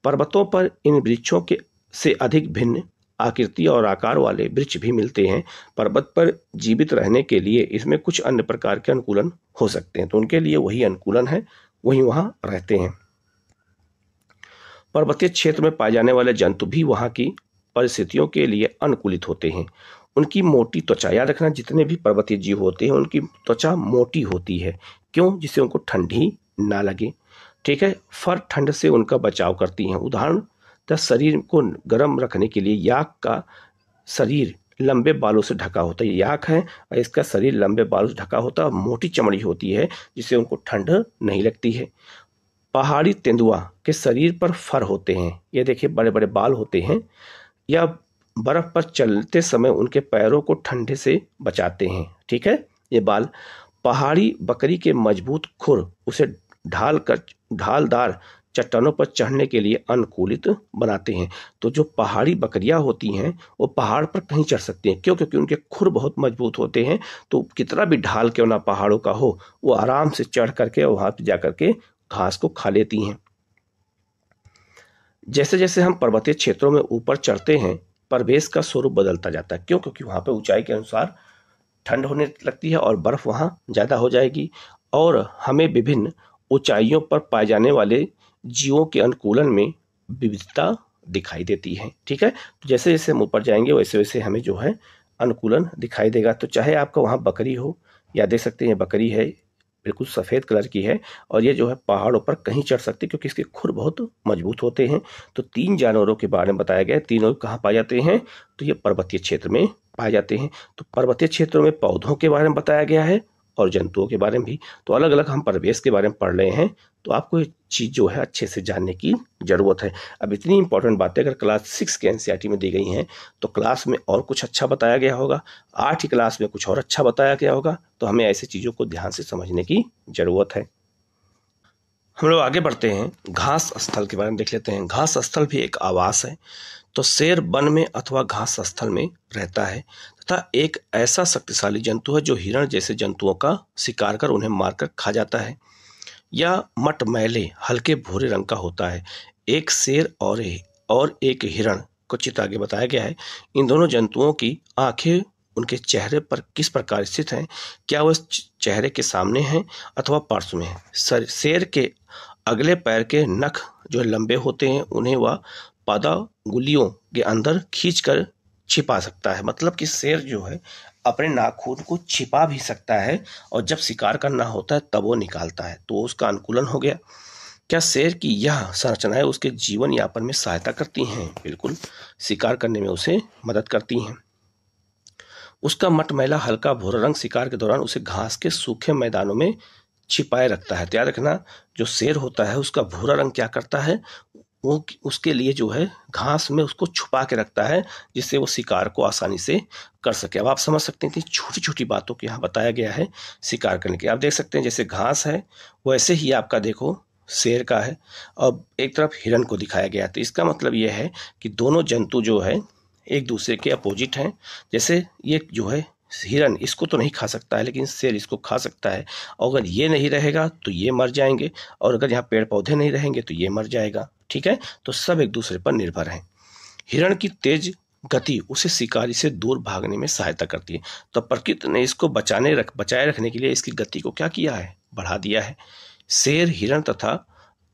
पर्वतों पर इन वृक्षों के से अधिक भिन्न आकृति और आकार वाले वृक्ष भी मिलते हैं पर्वत पर जीवित रहने के लिए इसमें कुछ अन्य प्रकार के अनुकूलन हो सकते हैं तो उनके लिए वही अनुकूलन है वही वहाँ रहते हैं पर्वतीय क्षेत्र में पाए जाने वाले जंतु भी वहाँ की परिस्थितियों के लिए अनुकूलित होते हैं उनकी मोटी त्वचा याद रखना जितने भी पर्वतीय जीव होते हैं उनकी त्वचा मोटी होती है क्यों जिससे उनको ठंडी ना लगे ठीक है फर ठंड से उनका बचाव करती हैं उदाहरण तथा शरीर को गर्म रखने के लिए याक का शरीर लंबे बालों से ढका होता है याक है और इसका शरीर लंबे बालों से ढका होता है मोटी चमड़ी होती है जिससे उनको ठंड नहीं लगती है पहाड़ी तेंदुआ के शरीर पर फर होते हैं ये देखिए बड़े बड़े बाल होते हैं या बर्फ़ पर चलते समय उनके पैरों को ठंडे से बचाते हैं ठीक है ये बाल पहाड़ी बकरी के मजबूत खुर उसे ढाल कर ढालदार चट्टानों पर चढ़ने के लिए अनुकूलित बनाते हैं तो जो पहाड़ी बकरियां होती हैं वो पहाड़ पर कहीं चढ़ सकती हैं क्यों क्योंकि उनके खुर बहुत मजबूत होते हैं तो कितना भी ढाल क्यों ना पहाड़ों का हो वो आराम से चढ़ करके वहाँ पर जा करके घास को खा लेती हैं जैसे जैसे हम पर्वतीय क्षेत्रों में ऊपर चढ़ते हैं परवेश का स्वरूप बदलता जाता है क्यों क्योंकि वहाँ पर ऊंचाई के अनुसार ठंड होने लगती है और बर्फ़ वहाँ ज़्यादा हो जाएगी और हमें विभिन्न ऊंचाइयों पर पाए जाने वाले जीवों के अनुकूलन में विविधता दिखाई देती है ठीक है तो जैसे जैसे हम ऊपर जाएंगे वैसे वैसे हमें जो है अनुकूलन दिखाई देगा तो चाहे आपका वहाँ बकरी हो या देख सकते हैं बकरी है बिल्कुल सफ़ेद कलर की है और ये जो है पहाड़ों पर कहीं चढ़ सकती है क्योंकि इसके खुर बहुत मजबूत होते हैं तो तीन जानवरों के बारे में बताया गया तीनों कहाँ पाए जाते हैं तो ये पर्वतीय क्षेत्र में पाए जाते हैं तो पर्वतीय क्षेत्रों में पौधों के बारे में बताया गया है और जंतुओं के बारे में भी तो अलग अलग हम परिवेश के बारे में पढ़ रहे हैं तो आपको ये चीज़ जो है अच्छे से जानने की ज़रूरत है अब इतनी इंपॉर्टेंट बातें अगर क्लास सिक्स के एन में दी गई हैं तो क्लास में और कुछ अच्छा बताया गया होगा आठ क्लास में कुछ और अच्छा बताया गया होगा तो हमें ऐसी चीज़ों को ध्यान से समझने की ज़रूरत है हम लोग आगे बढ़ते हैं घास स्थल के बारे में देख लेते हैं घास स्थल भी एक आवास है तो शेर वन में अथवा घास स्थल में रहता है तथा एक ऐसा शक्तिशाली जंतु है जो हिरण जैसे जंतुओं का शिकार कर उन्हें मारकर खा जाता है या मटमैले हल्के भूरे रंग का होता है एक शेर और और एक हिरण को चित्र आगे बताया गया है इन दोनों जंतुओं की आंखें उनके चेहरे पर किस प्रकार स्थित हैं क्या वह चेहरे के सामने हैं अथवा पार्श्व में हैं शेर के अगले पैर के नख जो लंबे होते हैं उन्हें वह पादा गुलियों के अंदर खींच कर छिपा सकता है मतलब कि शेर जो है अपने नाखून को छिपा भी सकता है और जब शिकार करना होता है तब वो निकालता है तो उसका अनुकूलन हो गया क्या शेर की यह संरचनाएं उसके जीवन यापन में सहायता करती हैं बिल्कुल शिकार करने में उसे मदद करती हैं उसका मटमैला हल्का भूरा रंग शिकार के दौरान उसे घास के सूखे मैदानों में छिपाए रखता है तो याद रखना जो शेर होता है उसका भूरा रंग क्या करता है वो उसके लिए जो है घास में उसको छुपा के रखता है जिससे वो शिकार को आसानी से कर सके अब आप समझ सकते हैं कि छोटी छोटी बातों को यहाँ बताया गया है शिकार करने के आप देख सकते हैं जैसे घास है वैसे ही आपका देखो शेर का है और एक तरफ हिरण को दिखाया गया तो इसका मतलब यह है कि दोनों जंतु जो है एक दूसरे के अपोजिट हैं जैसे ये जो है हिरन इसको तो नहीं खा सकता है लेकिन शेर इसको खा सकता है और अगर ये नहीं रहेगा तो ये मर जाएंगे और अगर यहाँ पेड़ पौधे नहीं रहेंगे तो ये मर जाएगा ठीक है तो सब एक दूसरे पर निर्भर हैं हिरण की तेज गति उसे शिकारी से दूर भागने में सहायता करती है तो प्रकृति ने इसको बचाने रख बचाए रखने के लिए इसकी गति को क्या किया है बढ़ा दिया है शेर हिरण तथा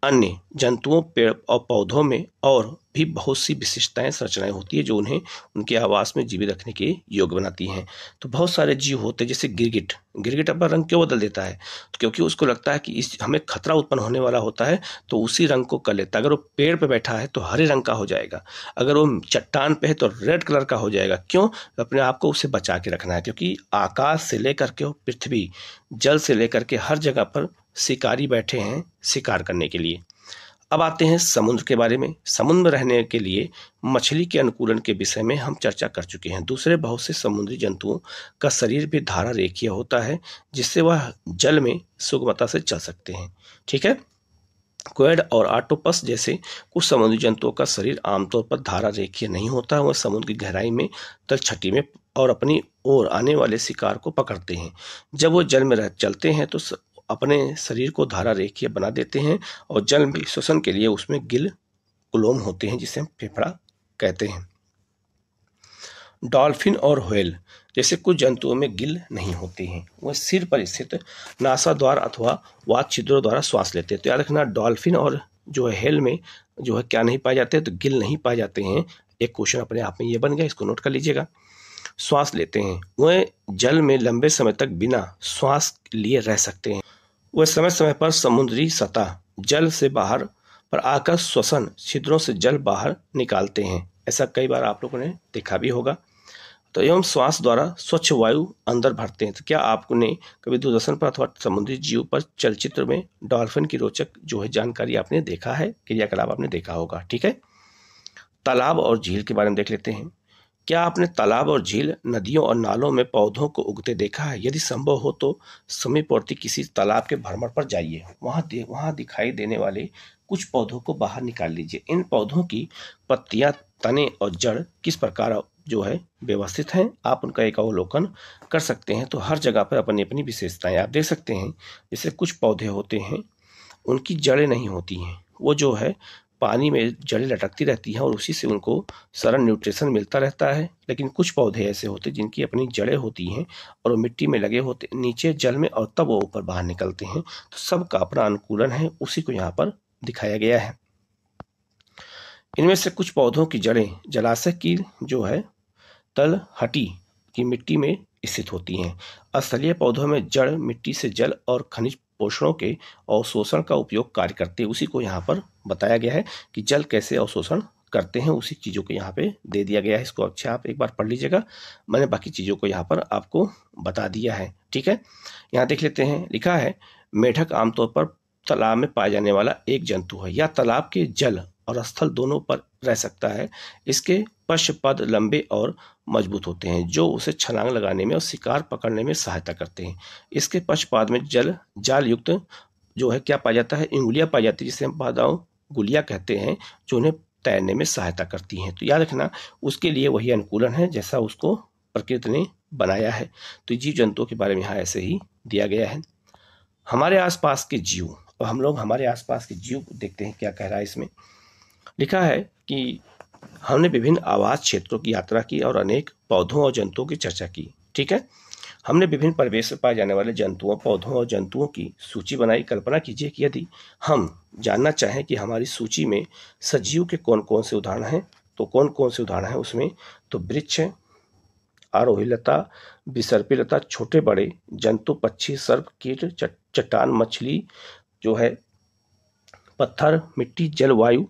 अन्य जंतुओं पेड़ और पौधों में और भी बहुत सी विशेषताएं संरचनाएं होती है जो उन्हें उनके आवास में जीवित रखने के योग्य बनाती हैं तो बहुत सारे जीव होते हैं जैसे गिरगिट गिरगिट अपना रंग क्यों बदल देता है तो क्योंकि उसको लगता है कि इस हमें खतरा उत्पन्न होने वाला होता है तो उसी रंग को कर लेता है अगर वो पेड़ पर पे बैठा है तो हरे रंग का हो जाएगा अगर वो चट्टान पर है तो रेड कलर का हो जाएगा क्यों अपने आप को उसे बचा के रखना है क्योंकि आकाश से लेकर के पृथ्वी जल से लेकर के हर जगह पर शिकारी बैठे हैं शिकार करने के लिए अब आते हैं समुद्र के बारे में समुद्र में रहने के लिए मछली के अनुकूलन के विषय में हम चर्चा कर चुके हैं दूसरे बहुत से समुद्री जंतुओं का शरीर भी धारा रेखीय होता है जिससे वह जल में सुगमता से चल सकते हैं ठीक है क्वेड और आटोपस जैसे कुछ समुद्री जंतुओं का शरीर आमतौर पर धारा रेखीय नहीं होता वह समुद्र की गहराई में तलछटी में और अपनी ओर आने वाले शिकार को पकड़ते हैं जब वो जल में रह चलते हैं तो अपने शरीर को धारा रेखीय बना देते हैं और जल में श्वसन के लिए उसमें गिल कुलोम होते हैं जिसे हम फेफड़ा कहते हैं डॉल्फिन और होयल जैसे कुछ जंतुओं में गिल नहीं होती हैं वह सिर पर स्थित नासा द्वार अथवा वात छिद्रों द्वारा श्वास लेते हैं तो याद रखना डॉल्फिन और जो है हेल में जो है क्या नहीं पाए जाते तो गिल नहीं पाए जाते हैं एक क्वेश्चन अपने आप में ये बन गया इसको नोट कर लीजिएगा श्वास लेते हैं वह जल में लंबे समय तक बिना श्वास लिए रह सकते हैं वह समय समय पर समुद्री सतह जल से बाहर पर आकर श्वसन छिद्रों से जल बाहर निकालते हैं ऐसा कई बार आप लोगों ने देखा भी होगा तो एवं श्वास द्वारा स्वच्छ वायु अंदर भरते हैं तो क्या आपने कभी दूरदर्शन पर अथवा समुद्री जीव पर चलचित्र में डॉल्फिन की रोचक जो है जानकारी आपने देखा है क्रियाकलाप आपने देखा होगा ठीक है तालाब और झील के बारे में देख लेते हैं क्या आपने तालाब और झील नदियों और नालों में पौधों को उगते देखा है यदि संभव हो तो समीपवर्ती किसी तालाब के भ्रमण पर जाइए वहाँ दे वहाँ दिखाई देने वाले कुछ पौधों को बाहर निकाल लीजिए इन पौधों की पत्तियाँ तने और जड़ किस प्रकार जो है व्यवस्थित हैं आप उनका एक अवलोकन कर सकते हैं तो हर जगह पर अपनी अपनी विशेषताएं आप देख सकते हैं जैसे कुछ पौधे होते हैं उनकी जड़ें नहीं होती हैं वो जो है पानी में जड़ें लटकती रहती हैं और उसी से उनको सरल न्यूट्रिशन मिलता रहता है लेकिन कुछ पौधे ऐसे होते हैं जिनकी अपनी जड़ें होती हैं और वो मिट्टी में लगे होते नीचे जल में और तब वो ऊपर बाहर निकलते हैं तो सबका अपना अनुकूलन है उसी को यहाँ पर दिखाया गया है इनमें से कुछ पौधों की जड़ें जलाशय की जो है तल हटी की मिट्टी में स्थित होती हैं स्थलीय पौधों में जड़ मिट्टी से जल और खनिज पोषणों के अवशोषण का उपयोग कार्य करते उसी को यहाँ पर बताया गया है कि जल कैसे अवशोषण करते हैं उसी चीज़ों को यहाँ पे दे दिया गया है इसको अच्छा आप एक बार पढ़ लीजिएगा मैंने बाकी चीज़ों को यहाँ पर आपको बता दिया है ठीक है यहाँ देख लेते हैं लिखा है मेढक आमतौर पर तालाब में पाया जाने वाला एक जंतु है या तालाब के जल और स्थल दोनों पर रह सकता है इसके पश्च पद लंबे और मजबूत होते हैं जो उसे छलांग लगाने में और शिकार पकड़ने में सहायता करते हैं इसके पश्च पाद में जल जाल युक्त जो है क्या पाया जाता है इंगुलिया पाई जाती है जिसे हम पादाओं गुलिया कहते हैं जो उन्हें तैरने में सहायता करती हैं तो याद रखना उसके लिए वही अनुकूलन है जैसा उसको प्रकृति ने बनाया है तो जीव जंतुओं के बारे में यहाँ ऐसे ही दिया गया है हमारे आसपास के जीव अब हम लोग हमारे आसपास के जीव को देखते हैं क्या कह रहा है इसमें लिखा है कि हमने विभिन्न आवास क्षेत्रों की यात्रा की और अनेक पौधों और जंतुओं की चर्चा की ठीक है हमने विभिन्न परिवेश से पाए जाने वाले जंतुओं पौधों और जंतुओं की सूची बनाई कल्पना कीजिए कि यदि हम जानना चाहें कि हमारी सूची में सजीव के कौन कौन से उदाहरण हैं तो कौन कौन से उदाहरण हैं उसमें तो वृक्ष है आरोही लता छोटे बड़े जंतु पक्षी सर्प कीट चट्टान मछली जो है पत्थर मिट्टी जलवायु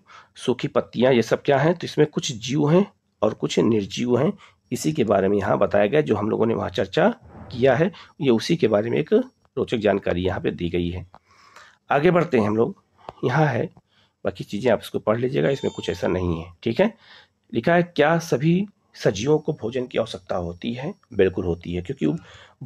सूखी पत्तियाँ ये सब क्या हैं तो इसमें कुछ जीव हैं और कुछ निर्जीव हैं इसी के बारे में यहाँ बताया गया जो हम लोगों ने वहाँ चर्चा किया है ये उसी के बारे में एक रोचक जानकारी यहाँ पे दी गई है आगे बढ़ते हैं हम लोग यहाँ है बाकी चीज़ें आप इसको पढ़ लीजिएगा इसमें कुछ ऐसा नहीं है ठीक है लिखा है क्या सभी सजीवों को भोजन की आवश्यकता होती है बिल्कुल होती है क्योंकि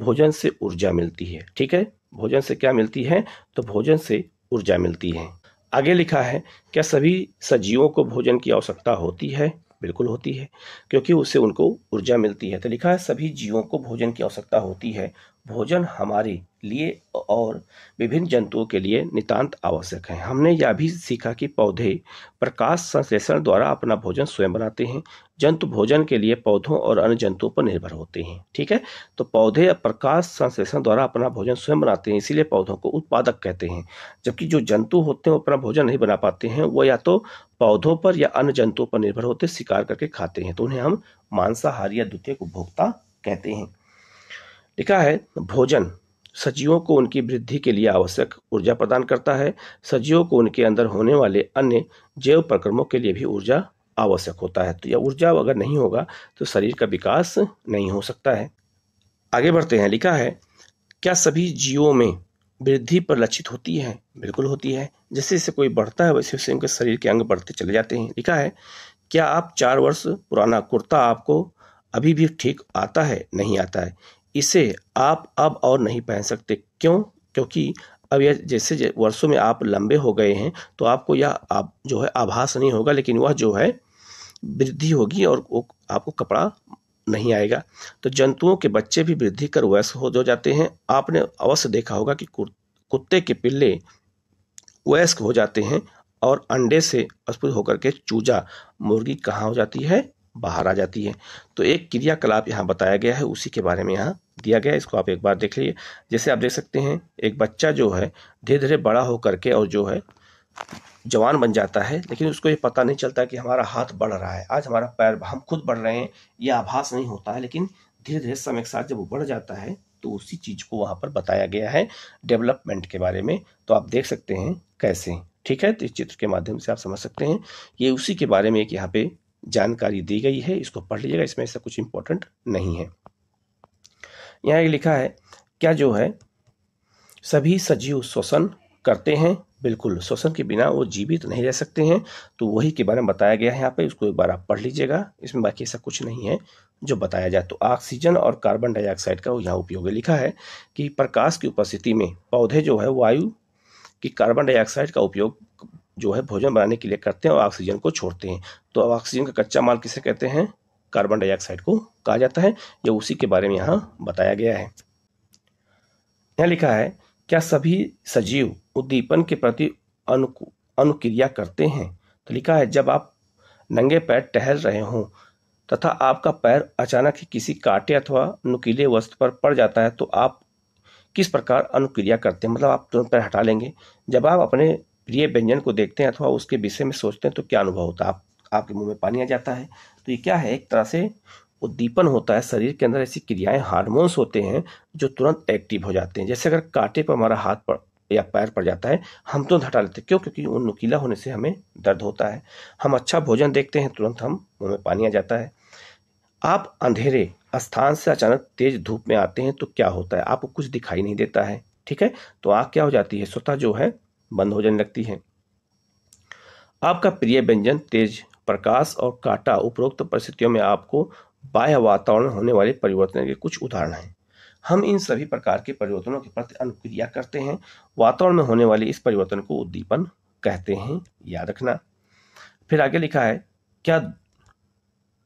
भोजन से ऊर्जा मिलती है ठीक है भोजन से क्या मिलती है तो भोजन से ऊर्जा मिलती है आगे लिखा है क्या सभी सजीवों को भोजन की आवश्यकता होती है बिल्कुल होती है क्योंकि उससे उनको ऊर्जा मिलती है तो लिखा है सभी जीवों को भोजन की आवश्यकता होती है भोजन हमारे लिए और विभिन्न जंतुओं के लिए नितांत आवश्यक है हमने यह भी सीखा कि पौधे प्रकाश संश्लेषण द्वारा अपना भोजन स्वयं बनाते हैं जंतु भोजन के लिए पौधों और अन्य जंतुओं पर निर्भर होते हैं ठीक है तो पौधे प्रकाश संश्लेषण द्वारा अपना भोजन स्वयं बनाते हैं इसीलिए पौधों को उत्पादक कहते हैं जबकि जो जंतु होते हैं वो अपना भोजन नहीं बना पाते हैं वो या तो पौधों पर या अन्य जंतुओं पर निर्भर होते शिकार करके खाते हैं तो उन्हें हम मांसाहारी या द्वितीय उपभोक्ता कहते हैं लिखा है भोजन सजीवों को उनकी वृद्धि के लिए आवश्यक ऊर्जा प्रदान करता है सजीवों को उनके अंदर होने वाले अन्य जैव प्रक्रमों के लिए भी ऊर्जा आवश्यक होता है तो यह ऊर्जा अगर नहीं होगा तो शरीर का विकास नहीं हो सकता है आगे बढ़ते हैं लिखा है क्या सभी जीवों में वृद्धि परिलक्षित होती है बिल्कुल होती है जैसे जैसे कोई बढ़ता है वैसे वैसे उनके शरीर के अंग बढ़ते चले जाते हैं लिखा है क्या आप चार वर्ष पुराना कुर्ता आपको अभी भी ठीक आता है नहीं आता है इसे आप अब और नहीं पहन सकते क्यों क्योंकि अब यह जैसे वर्षों में आप लंबे हो गए हैं तो आपको यह आप जो है आभास नहीं होगा लेकिन वह जो है वृद्धि होगी और वो आपको कपड़ा नहीं आएगा तो जंतुओं के बच्चे भी वृद्धि कर वयस्क हो जाते हैं आपने अवश्य देखा होगा कि कुत्ते के पिल्ले वयस्क हो जाते हैं और अंडे से अस्पुत होकर के चूजा मुर्गी कहाँ हो जाती है बाहर आ जाती है तो एक क्रियाकलाप यहाँ बताया गया है उसी के बारे में यहाँ दिया गया है इसको आप एक बार देख लीजिए जैसे आप देख सकते हैं एक बच्चा जो है धीरे धीरे बड़ा होकर के और जो है जवान बन जाता है लेकिन उसको ये पता नहीं चलता कि हमारा हाथ बढ़ रहा है आज हमारा पैर हम खुद बढ़ रहे हैं यह आभास नहीं होता है लेकिन धीरे धीरे समय के साथ जब वो बढ़ जाता है तो उसी चीज़ को वहाँ पर बताया गया है डेवलपमेंट के बारे में तो आप देख सकते हैं कैसे ठीक है तो इस चित्र के माध्यम से आप समझ सकते हैं ये उसी के बारे में एक यहाँ पे जानकारी दी गई है इसको पढ़ लीजिएगा इसमें ऐसा कुछ इंपॉर्टेंट नहीं है यहाँ लिखा है क्या जो है सभी सजीव श्वसन करते हैं बिल्कुल श्वसन के बिना वो जीवित नहीं रह सकते हैं तो वही के बारे में बताया गया है यहाँ पे उसको एक बार आप पढ़ लीजिएगा इसमें बाकी ऐसा कुछ नहीं है जो बताया जाए तो ऑक्सीजन और कार्बन डाइऑक्साइड का यहाँ उपयोग है लिखा है कि प्रकाश की उपस्थिति में पौधे जो है वायु की कार्बन डाइऑक्साइड का उपयोग जो है भोजन बनाने के लिए करते हैं और ऑक्सीजन को छोड़ते हैं तो ऑक्सीजन का कच्चा माल किसे कहते हैं कार्बन डाइऑक्साइड को कहा जाता है यह उसी के बारे में यहाँ बताया गया है यहाँ लिखा है क्या सभी सजीव उद्दीपन के प्रति अनुकु अनुक्रिया करते हैं तो लिखा है जब आप नंगे पैर टहल रहे हों तथा आपका पैर अचानक ही किसी काटे अथवा नुकीले वस्त्र पर पड़ जाता है तो आप किस प्रकार अनुक्रिया करते हैं मतलब आप तुरंत पैर हटा लेंगे जब आप अपने प्रिय व्यंजन को देखते हैं अथवा उसके विषय में सोचते हैं तो क्या अनुभव होता है आप, आपके मुंह में पानी आ जाता है तो ये क्या है एक तरह से उद्दीपन होता है शरीर के अंदर ऐसी क्रियाएं हार्मोन्स होते हैं जो तुरंत एक्टिव हो जाते हैं जैसे अगर कांटे पर हमारा हाथ पड़ या पैर पड़ जाता है हम तुरंत तो हटा लेते हैं क्यों क्योंकि वो नुकीला होने से हमें दर्द होता है हम अच्छा भोजन देखते हैं तुरंत हम मुँह में पानी आ जाता है आप अंधेरे स्थान से अचानक तेज धूप में आते हैं तो क्या होता है आपको कुछ दिखाई नहीं देता है ठीक है तो आग क्या हो जाती है स्वतः जो है बंद हो जाने लगती है आपका प्रिय व्यंजन तेज प्रकाश और काटा उपरोक्त परिस्थितियों में आपको बाह्य वातावरण होने वाले परिवर्तन के कुछ उदाहरण हैं हम इन सभी प्रकार के परिवर्तनों के प्रति अनुक्रिया करते हैं वातावरण में होने वाले इस परिवर्तन को उद्दीपन कहते हैं याद रखना फिर आगे लिखा है क्या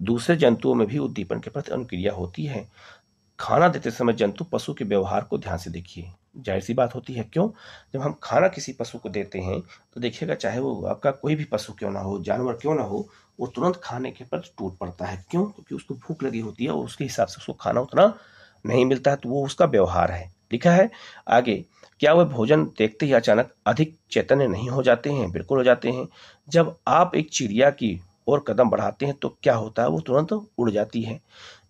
दूसरे जंतुओं में भी उद्दीपन के प्रति अनुक्रिया होती है खाना देते समय जंतु पशु के व्यवहार को ध्यान से देखिए जाहिर सी बात होती है क्यों जब हम खाना किसी पशु को देते हैं तो देखिएगा चाहे वो आपका कोई भी पशु क्यों ना हो जानवर क्यों ना हो वो तुरंत खाने के पर टूट पड़ता है क्यों क्योंकि उसको भूख लगी होती है और उसके हिसाब से उसको खाना उतना नहीं मिलता है तो वो उसका व्यवहार है लिखा है आगे क्या वह भोजन देखते ही अचानक अधिक चैतन्य नहीं हो जाते हैं बिल्कुल हो जाते हैं जब आप एक चिड़िया की और कदम बढ़ाते हैं तो क्या होता है वो तुरंत उड़ जाती है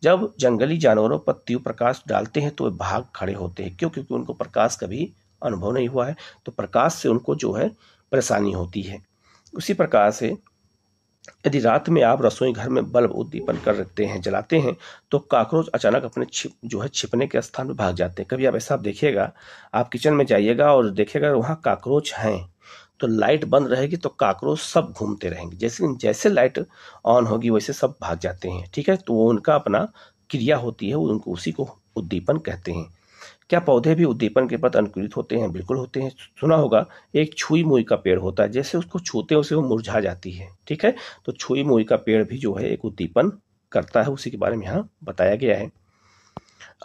जब जंगली जानवरों पर तीव्र प्रकाश डालते हैं तो वे भाग खड़े होते हैं क्यों क्योंकि उनको प्रकाश कभी अनुभव नहीं हुआ है तो प्रकाश से उनको जो है परेशानी होती है उसी प्रकार से यदि रात में आप रसोई घर में बल्ब उद्दीपन कर रखते हैं जलाते हैं तो काकरोच अचानक अपने छिप जो है छिपने के स्थान पर भाग जाते हैं कभी आप ऐसा आप देखिएगा आप किचन में जाइएगा और देखिएगा वहाँ काकरोच हैं तो लाइट बंद रहेगी तो काकरोच सब घूमते रहेंगे जैसे जैसे लाइट ऑन होगी वैसे सब भाग जाते हैं ठीक है तो वो उनका अपना क्रिया होती है वो उनको उसी को उद्दीपन कहते हैं क्या पौधे भी उद्दीपन के बाद अनुकूलित होते हैं बिल्कुल होते हैं सुना होगा एक छुई मुई का पेड़ होता है जैसे उसको छूते उसे वो मुरझा जाती है ठीक है तो छुई मुई का पेड़ भी जो है एक उद्दीपन करता है उसी के बारे में यहाँ बताया गया है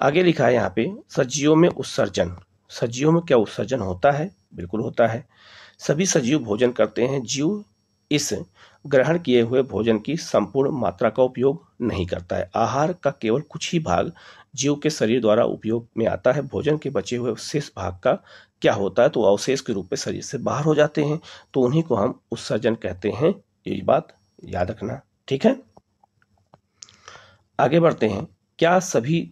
आगे लिखा है यहाँ पे सजीवों में उत्सर्जन सजीवों में क्या उत्सर्जन होता है बिल्कुल होता है सभी सजीव भोजन करते हैं जीव इस ग्रहण किए हुए भोजन की संपूर्ण मात्रा का उपयोग नहीं करता है आहार का केवल कुछ ही भाग जीव के शरीर द्वारा उपयोग में आता है भोजन के बचे हुए शेष भाग का क्या होता है तो अवशेष के रूप में शरीर से बाहर हो जाते हैं तो उन्हीं को हम उत्सर्जन कहते हैं ये बात याद रखना ठीक है आगे बढ़ते हैं क्या सभी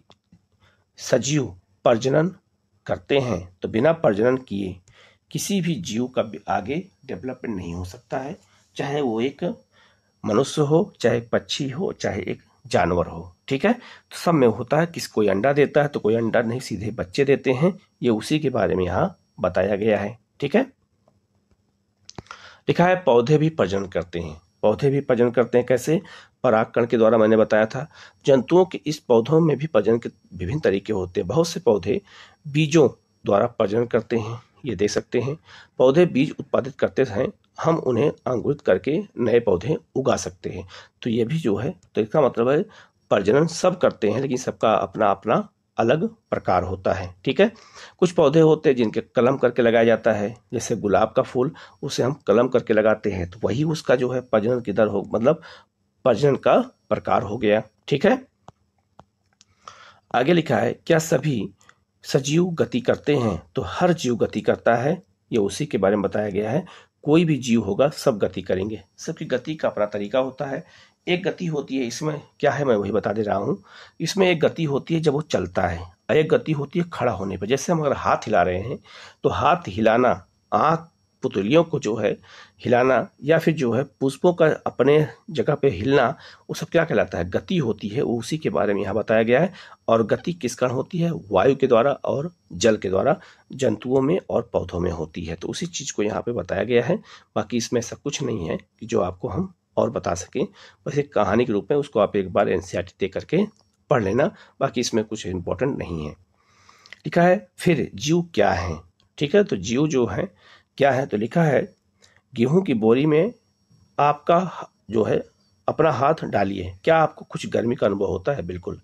सजीव प्रजनन करते हैं तो बिना प्रजनन किए किसी भी जीव का आगे डेवलपमेंट नहीं हो सकता है चाहे वो एक मनुष्य हो चाहे पक्षी हो चाहे एक जानवर हो ठीक है तो सब में होता है किस कोई अंडा देता है तो कोई अंडा नहीं सीधे बच्चे देते हैं ये उसी के बारे में यहाँ बताया गया है ठीक है लिखा है पौधे भी प्रजन करते हैं पौधे भी प्रजन करते हैं कैसे परागकण के द्वारा मैंने बताया था जंतुओं के इस पौधों में भी प्रजन के विभिन्न तरीके होते हैं बहुत से पौधे बीजों द्वारा प्रजन करते हैं ये दे सकते हैं पौधे बीज उत्पादित करते हैं हम उन्हें अंकुरित करके नए पौधे उगा सकते हैं तो ये भी जो है तो इसका मतलब है प्रजनन सब करते हैं लेकिन सबका अपना अपना अलग प्रकार होता है ठीक है कुछ पौधे होते हैं जिनके कलम करके लगाया जाता है जैसे गुलाब का फूल उसे हम कलम करके लगाते हैं तो वही उसका जो है प्रजनन की दर हो मतलब प्रजनन का प्रकार हो गया ठीक है आगे लिखा है क्या सभी सजीव गति करते हैं हाँ। तो हर जीव गति करता है ये उसी के बारे में बताया गया है कोई भी जीव होगा सब गति करेंगे सबकी गति का अपना तरीका होता है एक गति होती है इसमें क्या है मैं वही बता दे रहा हूँ इसमें एक गति होती है जब वो चलता है एक गति होती है खड़ा होने पर जैसे हम अगर हाथ हिला रहे हैं तो हाथ हिलाना आँख पुतलियों को जो है हिलाना या फिर जो है पुष्पों का अपने जगह पे हिलना वो सब क्या कहलाता है गति होती है वो उसी के बारे में यहाँ बताया गया है और गति किस कारण होती है वायु के द्वारा और जल के द्वारा जंतुओं में और पौधों में होती है तो उसी चीज़ को यहाँ पे बताया गया है बाकी इसमें ऐसा कुछ नहीं है कि जो आपको हम और बता सकें बस एक कहानी के रूप में उसको आप एक बार एन दे करके पढ़ लेना बाकी इसमें कुछ इम्पोर्टेंट नहीं है लिखा है फिर जीव क्या है ठीक है तो जीव जो है क्या है तो लिखा है गेहूं की बोरी में आपका जो है अपना हाथ डालिए क्या आपको कुछ गर्मी का अनुभव होता है बिल्कुल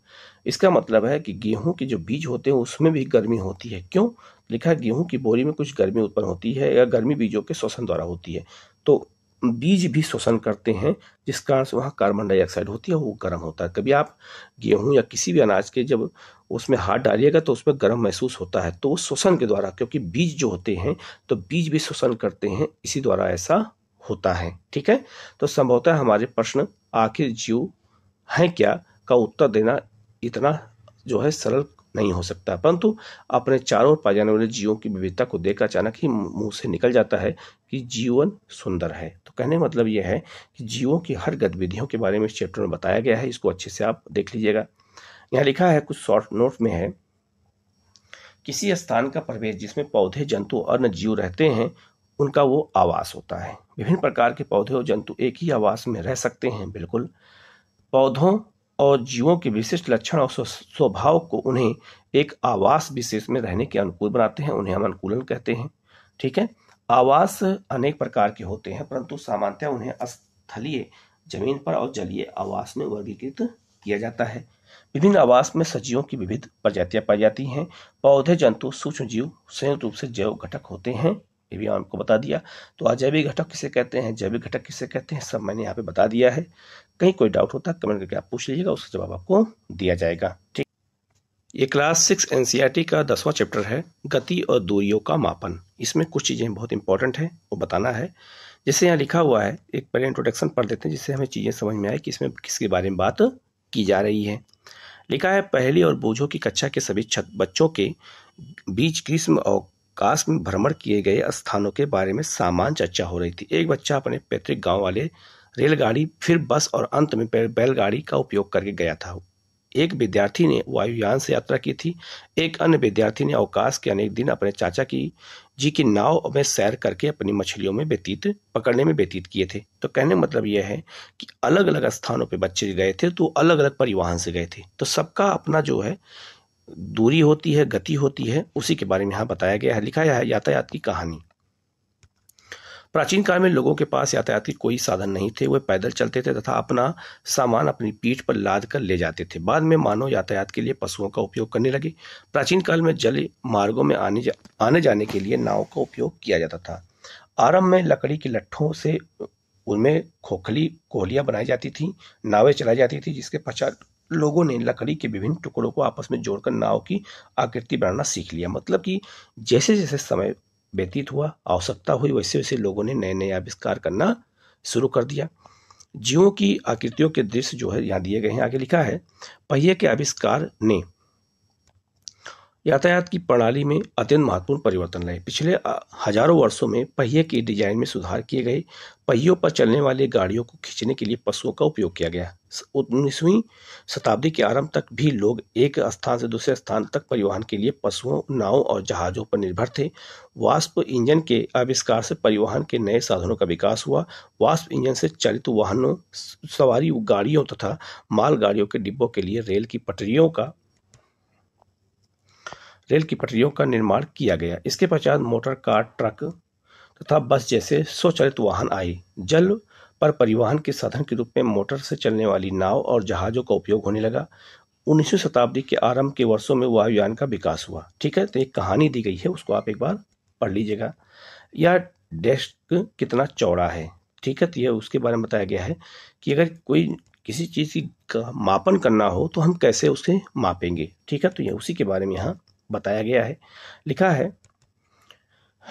इसका मतलब है कि गेहूं के जो बीज होते हैं उसमें भी गर्मी होती है क्यों लिखा गेहूं की बोरी में कुछ गर्मी उत्पन्न होती है या गर्मी बीजों के श्वसन द्वारा होती है तो बीज भी श्वसन करते हैं जिस कारण से वहाँ कार्बन डाइऑक्साइड होती है वो गर्म होता है कभी आप गेहूं या किसी भी अनाज के जब उसमें हाथ डालिएगा तो उसमें गर्म महसूस होता है तो वो श्वसन के द्वारा क्योंकि बीज जो होते हैं तो बीज भी श्वसन करते हैं इसी द्वारा ऐसा होता है ठीक है तो संभवतः हमारे प्रश्न आखिर जीव है क्या का उत्तर देना इतना जो है सरल नहीं हो सकता परंतु अपने चारों पाए जाने वाले जीवों की विविधता को देखकर अचानक ही मुंह से निकल जाता है कि जीवन सुंदर है तो कहने का मतलब यह है कि जीवों की हर गतिविधियों के बारे में इस चैप्टर में बताया गया है इसको अच्छे से आप देख लीजिएगा यहाँ लिखा है कुछ शॉर्ट नोट में है किसी स्थान का प्रवेश जिसमें पौधे जंतु अन्य जीव रहते हैं उनका वो आवास होता है विभिन्न प्रकार के पौधे और जंतु एक ही आवास में रह सकते हैं बिल्कुल पौधों और जीवों के विशिष्ट लक्षण और स्वभाव को उन्हें एक आवास विशेष में रहने के अनुकूल बनाते हैं उन्हें हम अनुकूलन कहते हैं ठीक है आवास अनेक प्रकार के होते हैं परंतु सामान्यतः उन्हें स्थलीय जमीन पर और जलीय आवास में वर्गीकृत किया जाता है विभिन्न आवास में सजीवों की विविध प्रजातियां पाई जाती हैं पौधे जंतु सूक्ष्म जीव संयुक्त रूप से जैव घटक होते हैं ये भी आपको बता दिया तो अजैविक घटक किसे कहते हैं जैविक घटक किसे कहते हैं सब मैंने यहाँ पे बता दिया है कहीं कोई डाउट होता है कमेंट करके आप पूछ लीजिएगा उसका जवाब आपको दिया जाएगा ठीक ये क्लास सिक्स एन का दसवां चैप्टर है गति और दूरियों का मापन इसमें कुछ चीज़ें बहुत इंपॉर्टेंट हैं वो बताना है जैसे यहाँ लिखा हुआ है एक पहले इंट्रोडक्शन पढ़ देते हैं जिससे हमें चीज़ें समझ में आए कि इसमें किसके बारे में बात की जा रही है लिखा है पहली और बोझों की कक्षा के सभी बच्चों के बीच ग्रीष्म और काश में भ्रमण किए गए स्थानों के बारे में सामान चर्चा हो रही थी एक बच्चा अपने पैतृक गांव वाले रेलगाड़ी फिर बस और अंत में बैलगाड़ी का उपयोग करके गया था एक विद्यार्थी ने वायुयान से यात्रा की थी एक अन्य विद्यार्थी ने अवकाश के अनेक दिन अपने चाचा की जी की नाव में सैर करके अपनी मछलियों में व्यतीत पकड़ने में व्यतीत किए थे तो कहने का मतलब यह है कि अलग अलग स्थानों पर बच्चे गए थे तो अलग अलग परिवहन से गए थे तो सबका अपना जो है दूरी होती है गति होती है उसी के बारे में यहाँ बताया गया है लिखा है यातायात की कहानी प्राचीन काल में लोगों के पास यातायात के कोई साधन नहीं थे वे पैदल चलते थे तथा अपना सामान अपनी पीठ पर लाद कर ले जाते थे बाद में मानव यातायात के लिए पशुओं का उपयोग करने लगे प्राचीन काल में जल मार्गों में आने जा, आने जाने के लिए नाव का उपयोग किया जाता था आरंभ में लकड़ी के लट्ठों से उनमें खोखली कोहलियाँ बनाई जाती थी नावें चलाई जाती थी जिसके पश्चात लोगों ने लकड़ी के विभिन्न टुकड़ों को आपस में जोड़कर नाव की आकृति बनाना सीख लिया मतलब कि जैसे जैसे समय व्यतीत हुआ आवश्यकता हुई वैसे वैसे लोगों ने नए नए आविष्कार करना शुरू कर दिया जीवों की आकृतियों के दृश्य जो है यहाँ दिए गए हैं आगे लिखा है पहिए के आविष्कार ने यातायात की प्रणाली में अत्यंत महत्वपूर्ण परिवर्तन लाए पिछले हजारों वर्षों में पहिए के डिजाइन में सुधार किए गए पहियों पर चलने वाली गाड़ियों को खींचने के लिए पशुओं का उपयोग किया गया उन्नीसवीं शताब्दी के आरंभ तक भी लोग एक स्थान से दूसरे स्थान तक परिवहन के लिए पशुओं नावों और जहाज़ों पर निर्भर थे वाष्प इंजन के आविष्कार से परिवहन के नए साधनों का विकास हुआ वाष्प इंजन से चलित वाहनों सवारी गाड़ियों तथा मालगाड़ियों के डिब्बों के लिए रेल की पटरियों का रेल की पटरियों का निर्माण किया गया इसके पश्चात मोटर कार ट्रक तथा बस जैसे स्वचालित वाहन आए जल पर परिवहन के साधन के रूप में मोटर से चलने वाली नाव और जहाज़ों का उपयोग होने लगा उन्नीसवीं शताब्दी के आरंभ के वर्षों में वायुयान का विकास हुआ ठीक है तो एक कहानी दी गई है उसको आप एक बार पढ़ लीजिएगा या डेस्क कितना चौड़ा है ठीक है तो यह उसके बारे में बताया गया है कि अगर कोई किसी चीज़ की मापन करना हो तो हम कैसे उसे मापेंगे ठीक है तो यह उसी के बारे में यहाँ बताया गया है लिखा है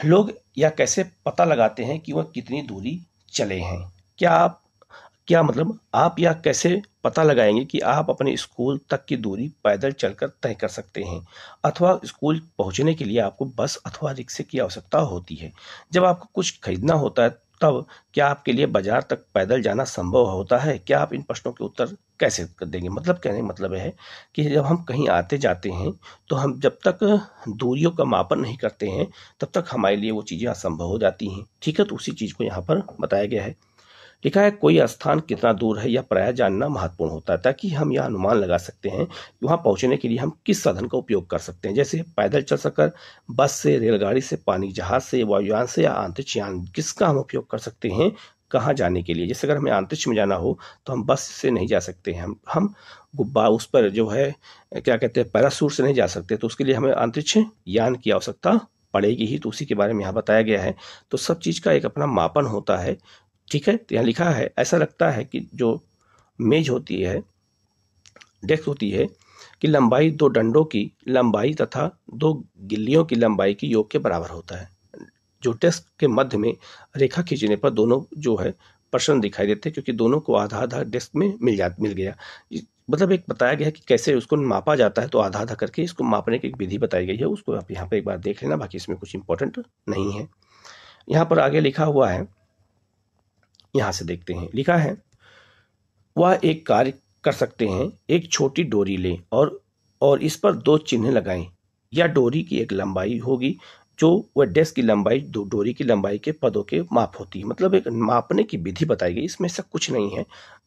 लोग या कैसे पता लगाते हैं कि वह कितनी दूरी चले हैं क्या आप क्या मतलब आप या कैसे पता लगाएंगे कि आप अपने स्कूल तक की दूरी पैदल चलकर तय कर सकते हैं अथवा स्कूल पहुंचने के लिए आपको बस अथवा रिक्शे की आवश्यकता होती है जब आपको कुछ खरीदना होता है तब क्या आपके लिए बाजार तक पैदल जाना संभव होता है क्या आप इन प्रश्नों के उत्तर कैसे कर देंगे मतलब कहने मतलब है कि जब हम कहीं आते जाते हैं तो हम जब तक दूरियों का मापन नहीं करते हैं तब तक हमारे लिए वो चीज़ें असंभव हो जाती हैं ठीक है तो उसी चीज़ को यहाँ पर बताया गया है लिखा है कोई स्थान कितना दूर है या प्राय जानना महत्वपूर्ण होता है ताकि हम यह अनुमान लगा सकते हैं कि वहाँ पहुँचने के लिए हम किस साधन का उपयोग कर सकते हैं जैसे पैदल चल सककर बस से रेलगाड़ी से पानी जहाज से वायुयान से या अंतरिक्ष यान किसका हम उपयोग कर सकते हैं कहाँ जाने के लिए जैसे अगर हमें अंतरिक्ष में जाना हो तो हम बस से नहीं जा सकते हैं हम हम गुब्बा उस पर जो है क्या कहते हैं पैरासूट से नहीं जा सकते तो उसके लिए हमें अंतरिक्ष यान की आवश्यकता पड़ेगी ही तो उसी के बारे में यहाँ बताया गया है तो सब चीज़ का एक अपना मापन होता है ठीक है तो यहाँ लिखा है ऐसा लगता है कि जो मेज होती है डेस्क होती है कि लंबाई दो डंडों की लंबाई तथा दो गिल्लियों की लंबाई की योग के बराबर होता है जो टेस्ट के मध्य में रेखा खींचने पर दोनों जो है पर्सन दिखाई देते क्योंकि दोनों को आधा आधा डेस्क में मिल जा मिल गया मतलब एक बताया गया है कि कैसे उसको मापा जाता है तो आधा आधा करके इसको मापने की एक विधि बताई गई है उसको आप यहाँ पर एक बार देख लेना बाकी इसमें कुछ इंपॉर्टेंट नहीं है यहाँ पर आगे लिखा हुआ है यहाँ से देखते हैं लिखा है वह एक कार्य कर सकते हैं एक छोटी डोरी लें और और इस पर दो चिन्ह लगाएं या डोरी की एक लंबाई होगी जो वह डेस्क की लंबाई दो डोरी की लंबाई के पदों के माप होती है मतलब एक मापने की विधि बताई गई इसमें ऐसा कुछ नहीं है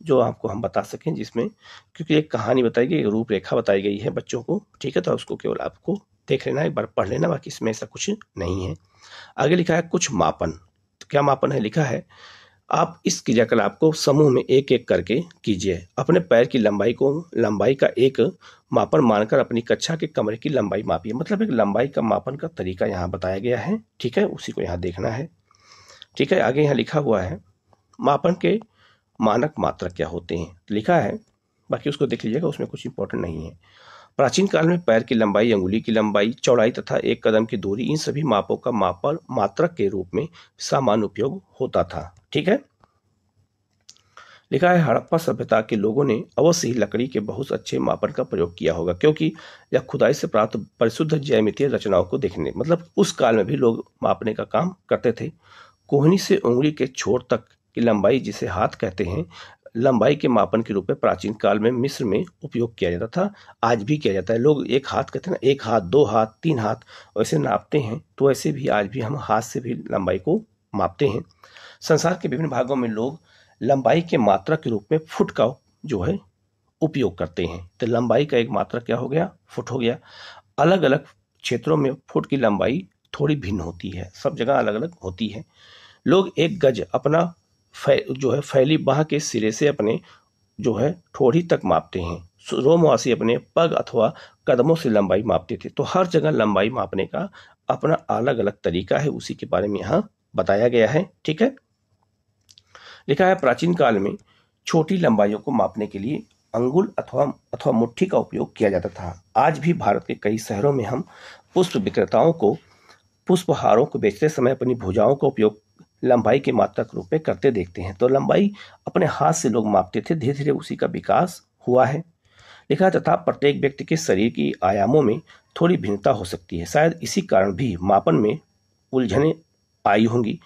जो आपको हम बता सकें जिसमें क्योंकि एक कहानी बताई गई एक रूपरेखा बताई गई है बच्चों को ठीक है तो उसको केवल आपको देख लेना एक बार पढ़ लेना बाकी इसमें ऐसा कुछ नहीं है आगे लिखा है कुछ मापन तो क्या मापन है लिखा है आप इस क्रियाकलाप को समूह में एक एक करके कीजिए अपने पैर की लंबाई को लंबाई का एक मापन मानकर अपनी कक्षा के कमरे की लंबाई मापिए मतलब एक लंबाई का मापन का तरीका यहाँ बताया गया है ठीक है उसी को यहाँ देखना है ठीक है आगे यहाँ लिखा हुआ है मापन के मानक मात्रा क्या होते हैं लिखा है बाकी उसको देख लीजिएगा उसमें कुछ इंपॉर्टेंट नहीं है प्राचीन काल में पैर की लंबाई अंगुली की लंबाई चौड़ाई तथा एक कदम की दूरी इन सभी मापों का मापन मात्रक के रूप में सामान्य उपयोग होता था ठीक है लिखा है हड़प्पा सभ्यता के लोगों ने अवश्य ही लकड़ी के बहुत अच्छे मापन का प्रयोग किया होगा क्योंकि यह खुदाई से प्राप्त परिशुद्ध जैमितीय रचनाओं को देखने मतलब उस काल में भी लोग मापने का काम करते थे कोहनी से उंगली के छोर तक की लंबाई जिसे हाथ कहते हैं लंबाई के मापन के रूप में प्राचीन काल में मिस्र में उपयोग किया जाता था आज भी किया जाता है लोग एक हाथ कहते हैं ना एक हाथ दो हाथ तीन हाथ वैसे नापते हैं तो ऐसे भी आज भी हम हाथ से भी लंबाई को मापते हैं संसार के विभिन्न भागों में लोग लंबाई के मात्रा के रूप में फुट का जो है उपयोग करते हैं तो लंबाई का एक मात्रा क्या हो गया फुट हो गया अलग अलग क्षेत्रों में फुट की लंबाई थोड़ी भिन्न होती है सब जगह अलग अलग होती है लोग एक गज अपना फै, जो है फैली बाह के सिरे से अपने जो है ठोड़ी तक मापते हैं रोमवासी अपने पग अथवा कदमों से लंबाई मापते थे तो हर जगह लंबाई मापने का अपना अलग अलग तरीका है उसी के बारे में यहाँ बताया गया है ठीक है लिखा है प्राचीन काल में छोटी लंबाइयों को मापने के लिए अंगुल अथवा अथवा मुट्ठी का उपयोग किया जाता था आज भी भारत के कई शहरों में हम पुष्प विक्रेताओं को पुष्पहारों को बेचते समय अपनी भुजाओं का उपयोग लंबाई के मात्रक रूप में करते देखते हैं तो लंबाई अपने हाथ से लोग मापते थे धीरे धीरे उसी का विकास हुआ है लिखा तथा प्रत्येक व्यक्ति के शरीर की आयामों में थोड़ी भिन्नता हो सकती है शायद इसी कारण भी मापन में उलझने आई होंगी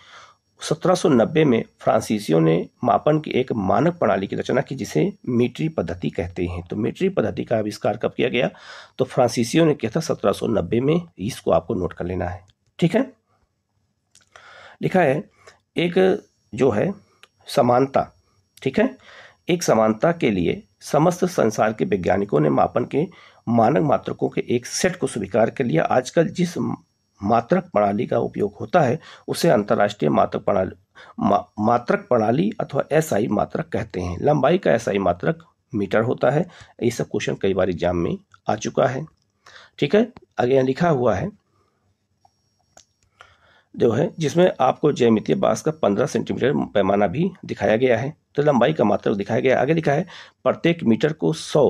1790 में फ्रांसीसियों ने मापन की एक मानक प्रणाली की रचना की जिसे मीट्री पद्धति कहते हैं तो मीट्री पद्धति का आविष्कार कब किया गया तो फ्रांसीसियों ने किया था 1790 में इसको आपको नोट कर लेना है ठीक है लिखा है एक जो है समानता ठीक है एक समानता के लिए समस्त संसार के वैज्ञानिकों ने मापन के मानक मात्रकों के एक सेट को स्वीकार कर लिया आजकल जिस मात्रक प्रणाली का उपयोग होता है उसे अंतर्राष्ट्रीय मात्रक प्रणाली मा, मात्रक प्रणाली अथवा एसआई मात्रक कहते हैं लंबाई का एसआई मात्रक मीटर होता है ये सब क्वेश्चन कई बार एग्जाम में आ चुका है ठीक है आगे यहाँ लिखा हुआ है जो है जिसमें आपको जयमितीय बांस का 15 सेंटीमीटर पैमाना भी दिखाया गया है तो लंबाई का मात्रक दिखाया गया आगे लिखा है प्रत्येक मीटर को 100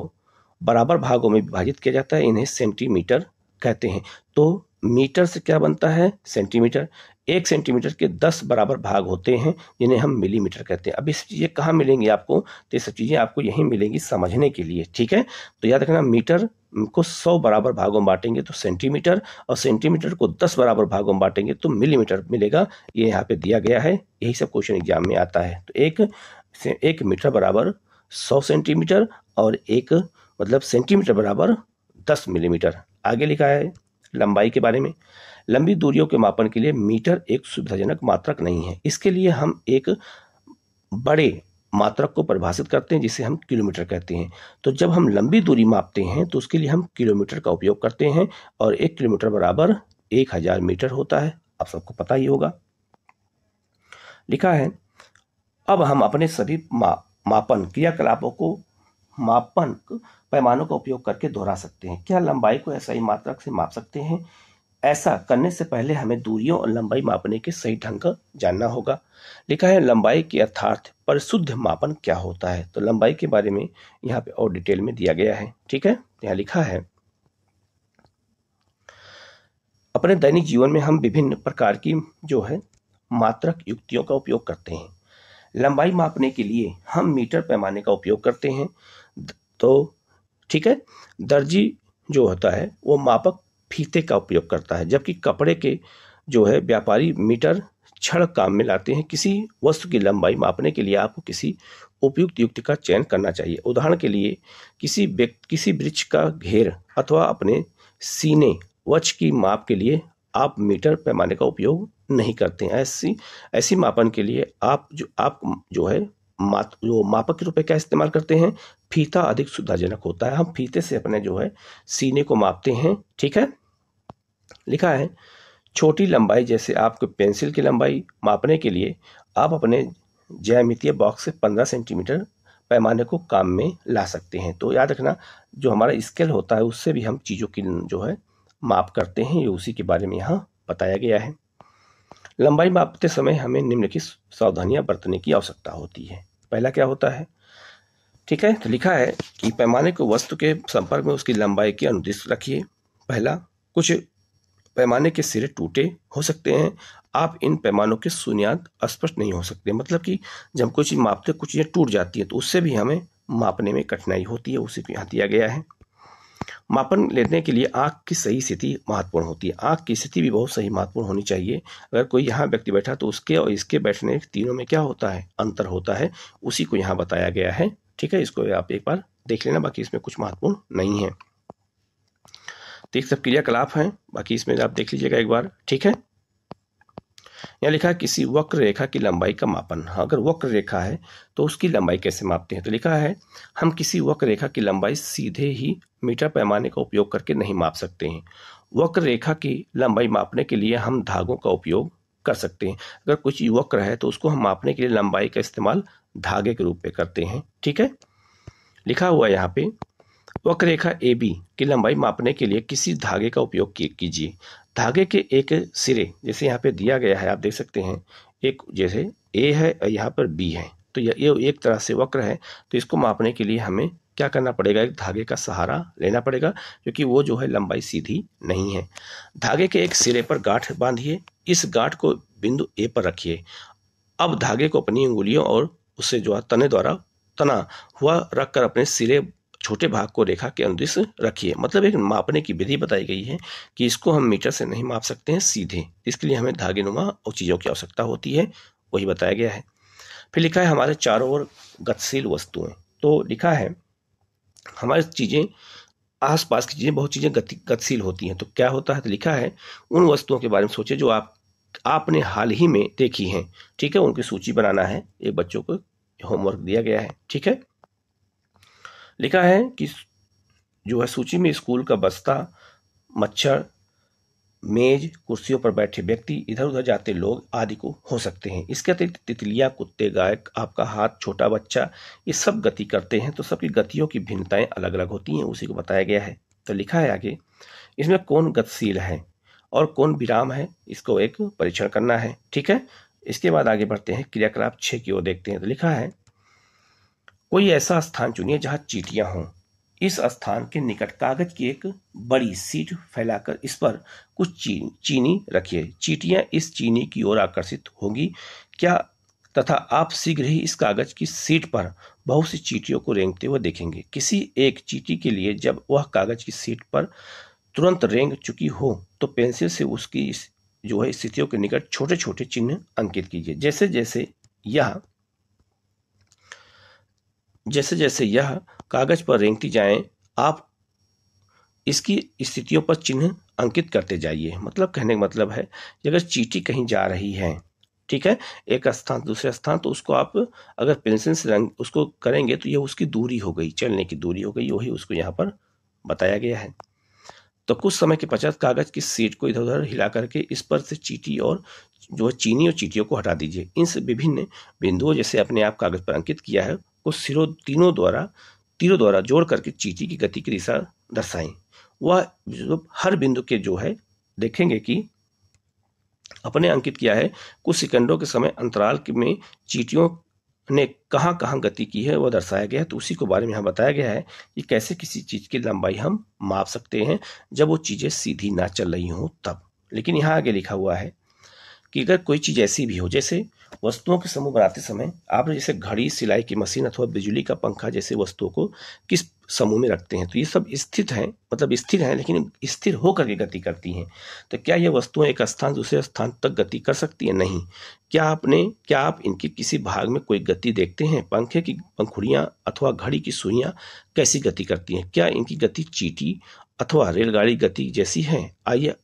बराबर भागों में विभाजित किया जाता है इन्हें सेंटीमीटर कहते हैं तो मीटर से क्या बनता है सेंटीमीटर एक सेंटीमीटर के दस बराबर भाग होते हैं जिन्हें हम मिलीमीटर कहते हैं अब इस चीज़ें कहाँ मिलेंगी आपको तो ये सब चीज़ें आपको यहीं मिलेंगी समझने के लिए ठीक है तो याद रखना मीटर को सौ बराबर भागों में बांटेंगे तो सेंटीमीटर और सेंटीमीटर को दस बराबर भागों में बांटेंगे तो मिलीमीटर मिलेगा ये यहाँ पे दिया गया है यही सब क्वेश्चन एग्जाम में आता है तो एक से एक मीटर बराबर सौ सेंटीमीटर और एक मतलब सेंटीमीटर बराबर दस मिलीमीटर आगे लिखा है लंबाई के बारे में लंबी दूरियों के मापन के लिए मीटर एक सुविधाजनक मात्रक नहीं है इसके लिए हम एक बड़े मात्रक को परिभाषित करते हैं जिसे हम किलोमीटर कहते हैं तो जब हम लंबी दूरी मापते हैं तो उसके लिए हम किलोमीटर का उपयोग करते हैं और एक किलोमीटर बराबर एक हज़ार मीटर होता है आप सबको पता ही होगा लिखा है अब हम अपने सभी मा, मापन क्रियाकलापों को मापन को, पैमानों का उपयोग करके दोहरा सकते हैं क्या लंबाई को ऐसा ही मात्रक से माप सकते हैं ऐसा करने से पहले हमें दूरियों और लंबाई मापने के सही ढंग का जानना होगा लिखा है लंबाई के अर्थार्थ शुद्ध मापन क्या होता है तो लंबाई के बारे में यहाँ पे और डिटेल में दिया गया है ठीक है यहाँ लिखा है अपने दैनिक जीवन में हम विभिन्न प्रकार की जो है मात्रक युक्तियों का उपयोग करते हैं लंबाई मापने के लिए हम मीटर पैमाने का उपयोग करते हैं तो ठीक है दर्जी जो होता है वो मापक फीते का उपयोग करता है जबकि कपड़े के जो है व्यापारी मीटर छड़ काम में लाते हैं किसी वस्तु की लंबाई मापने के लिए आपको किसी उपयुक्त युक्ति का चयन करना चाहिए उदाहरण के लिए किसी व्यक्ति किसी वृक्ष का घेर अथवा अपने सीने वच की माप के लिए आप मीटर पैमाने का उपयोग नहीं करते हैं ऐसी ऐसी मापन के लिए आप जो आप जो है मात जो मापक के रूप में क्या इस्तेमाल करते हैं फीता अधिक सुविधाजनक होता है हम फीते से अपने जो है सीने को मापते हैं ठीक है लिखा है छोटी लंबाई जैसे आपको पेंसिल की लंबाई मापने के लिए आप अपने जयमितीय बॉक्स से पंद्रह सेंटीमीटर पैमाने को काम में ला सकते हैं तो याद रखना जो हमारा स्केल होता है उससे भी हम चीज़ों की जो है माप करते हैं ये उसी के बारे में यहाँ बताया गया है लंबाई मापते समय हमें निम्नलिखित सावधानियाँ बरतने की आवश्यकता होती है पहला क्या होता है ठीक है तो लिखा है कि पैमाने को वस्तु के संपर्क में उसकी लंबाई के अनुदिश रखिए पहला कुछ पैमाने के सिरे टूटे हो सकते हैं आप इन पैमानों के सुनियाद स्पष्ट नहीं हो सकते मतलब कि जब कोई चीज़ मापते कुछ चीज़ें टूट जाती है तो उससे भी हमें मापने में कठिनाई होती है उसे यहाँ दिया गया है मापन लेने के लिए आँख की सही स्थिति महत्वपूर्ण होती है आँख की स्थिति भी बहुत सही महत्वपूर्ण होनी चाहिए अगर कोई यहाँ व्यक्ति बैठा तो उसके और इसके बैठने तीनों में क्या होता है अंतर होता है उसी को यहाँ बताया गया है ठीक है इसको आप एक बार देख लेना बाकी इसमें कुछ महत्वपूर्ण नहीं है तो सब क्रियाकलाप हैं बाकी इसमें आप देख लीजिएगा एक बार ठीक है यहाँ लिखा है किसी वक्र रेखा की लंबाई का मापन हाँ अगर वक्र रेखा है तो उसकी लंबाई कैसे मापते हैं तो लिखा है हम किसी वक्र रेखा की लंबाई सीधे ही मीटर पैमाने का उपयोग करके नहीं माप सकते हैं वक्र रेखा की लंबाई मापने के लिए हम धागों का उपयोग कर सकते हैं अगर कुछ वक्र है तो उसको हम मापने के लिए लंबाई का इस्तेमाल धागे के रूप में करते हैं ठीक है लिखा हुआ यहाँ पे वक्र रेखा ए बी की लंबाई मापने के लिए किसी धागे का उपयोग कीजिए धागे के एक सिरे जैसे यहाँ पे दिया गया है आप देख सकते हैं एक जैसे ए है और यहाँ पर बी है तो ये एक तरह से वक्र है तो इसको मापने के लिए हमें क्या करना पड़ेगा एक धागे का सहारा लेना पड़ेगा क्योंकि वो जो है लंबाई सीधी नहीं है धागे के एक सिरे पर गांठ बांधिए इस गांठ को बिंदु ए पर रखिए अब धागे को अपनी उंगलियों और उसे जो है तने द्वारा तना हुआ रखकर अपने सिरे छोटे भाग को रेखा के अनुदिश रखिए मतलब एक मापने की विधि बताई गई है कि इसको हम मीटर से नहीं माप सकते हैं सीधे इसके लिए हमें नुमा और चीज़ों की आवश्यकता होती है वही बताया गया है फिर लिखा है हमारे चारों ओर गतिशील वस्तुएं तो लिखा है हमारी चीज़ें आसपास की चीज़ें बहुत चीज़ें गति गतिशील होती हैं तो क्या होता है तो लिखा है उन वस्तुओं के बारे में सोचे जो आप आपने हाल ही में देखी हैं ठीक है उनकी सूची बनाना है ये बच्चों को होमवर्क दिया गया है ठीक है लिखा है कि जो है सूची में स्कूल का बस्ता मच्छर मेज कुर्सियों पर बैठे व्यक्ति इधर उधर जाते लोग आदि को हो सकते हैं इसके अतिरिक्त तितलियां कुत्ते गाय आपका हाथ छोटा बच्चा ये सब गति करते हैं तो सबकी गतियों की भिन्नताएं अलग अलग होती हैं उसी को बताया गया है तो लिखा है आगे इसमें कौन गतिशील है और कौन विराम है इसको एक परीक्षण करना है ठीक है इसके बाद आगे बढ़ते हैं क्रियाकलाप छः की ओर देखते हैं तो लिखा है कोई ऐसा स्थान चुनिए जहाँ चीटियाँ हों इस स्थान के निकट कागज की एक बड़ी सीट फैलाकर इस पर कुछ चीनी चीनी रखिए चीटियाँ इस चीनी की ओर आकर्षित होंगी क्या तथा आप शीघ्र ही इस कागज की सीट पर बहुत सी चीटियों को रेंगते हुए देखेंगे किसी एक चीटी के लिए जब वह कागज की सीट पर तुरंत रेंग चुकी हो तो पेंसिल से उसकी जो है स्थितियों के निकट छोटे छोटे चिन्ह अंकित कीजिए जैसे जैसे यह जैसे जैसे यह कागज पर रेंगती जाए आप इसकी स्थितियों पर चिन्ह अंकित करते जाइए मतलब कहने का मतलब है अगर चीटी कहीं जा रही है ठीक है एक स्थान दूसरे स्थान तो उसको आप अगर पेंसिल से रंग उसको करेंगे तो यह उसकी दूरी हो गई चलने की दूरी हो गई वही उसको यहाँ पर बताया गया है तो कुछ समय के पश्चात कागज की सीट को इधर उधर हिला करके इस पर से चीटी और जो चीनी और चीटियों को हटा दीजिए इन विभिन्न बिंदुओं जैसे अपने आप कागज पर अंकित किया है को सिरों तीनों द्वारा तीरों द्वारा जोड़ करके चीटी की गति की दिशा दर्शाएं वह हर बिंदु के जो है देखेंगे कि अपने अंकित किया है कुछ सेकंडों के समय अंतराल में चीटियों ने कहाँ कहाँ गति की है वह दर्शाया गया है तो उसी को बारे में यहाँ बताया गया है कि कैसे किसी चीज़ की लंबाई हम माप सकते हैं जब वो चीज़ें सीधी ना चल रही हों तब लेकिन यहाँ आगे लिखा हुआ है कि अगर कोई चीज़ ऐसी भी हो जैसे वस्तुओं के समूह बनाते समय आपने जैसे घड़ी सिलाई की मशीन अथवा बिजली का पंखा जैसे वस्तुओं को किस समूह में रखते हैं तो ये सब स्थित हैं मतलब स्थिर हैं लेकिन स्थिर होकर के गति करती हैं तो क्या ये वस्तुएं एक स्थान दूसरे स्थान तक गति कर सकती है नहीं क्या आपने क्या आप इनकी किसी भाग में कोई गति देखते हैं पंखे की पंखुड़ियाँ अथवा घड़ी की सुइयाँ कैसी गति करती हैं क्या इनकी गति चीटी अथवा रेलगाड़ी गति जैसी है आइए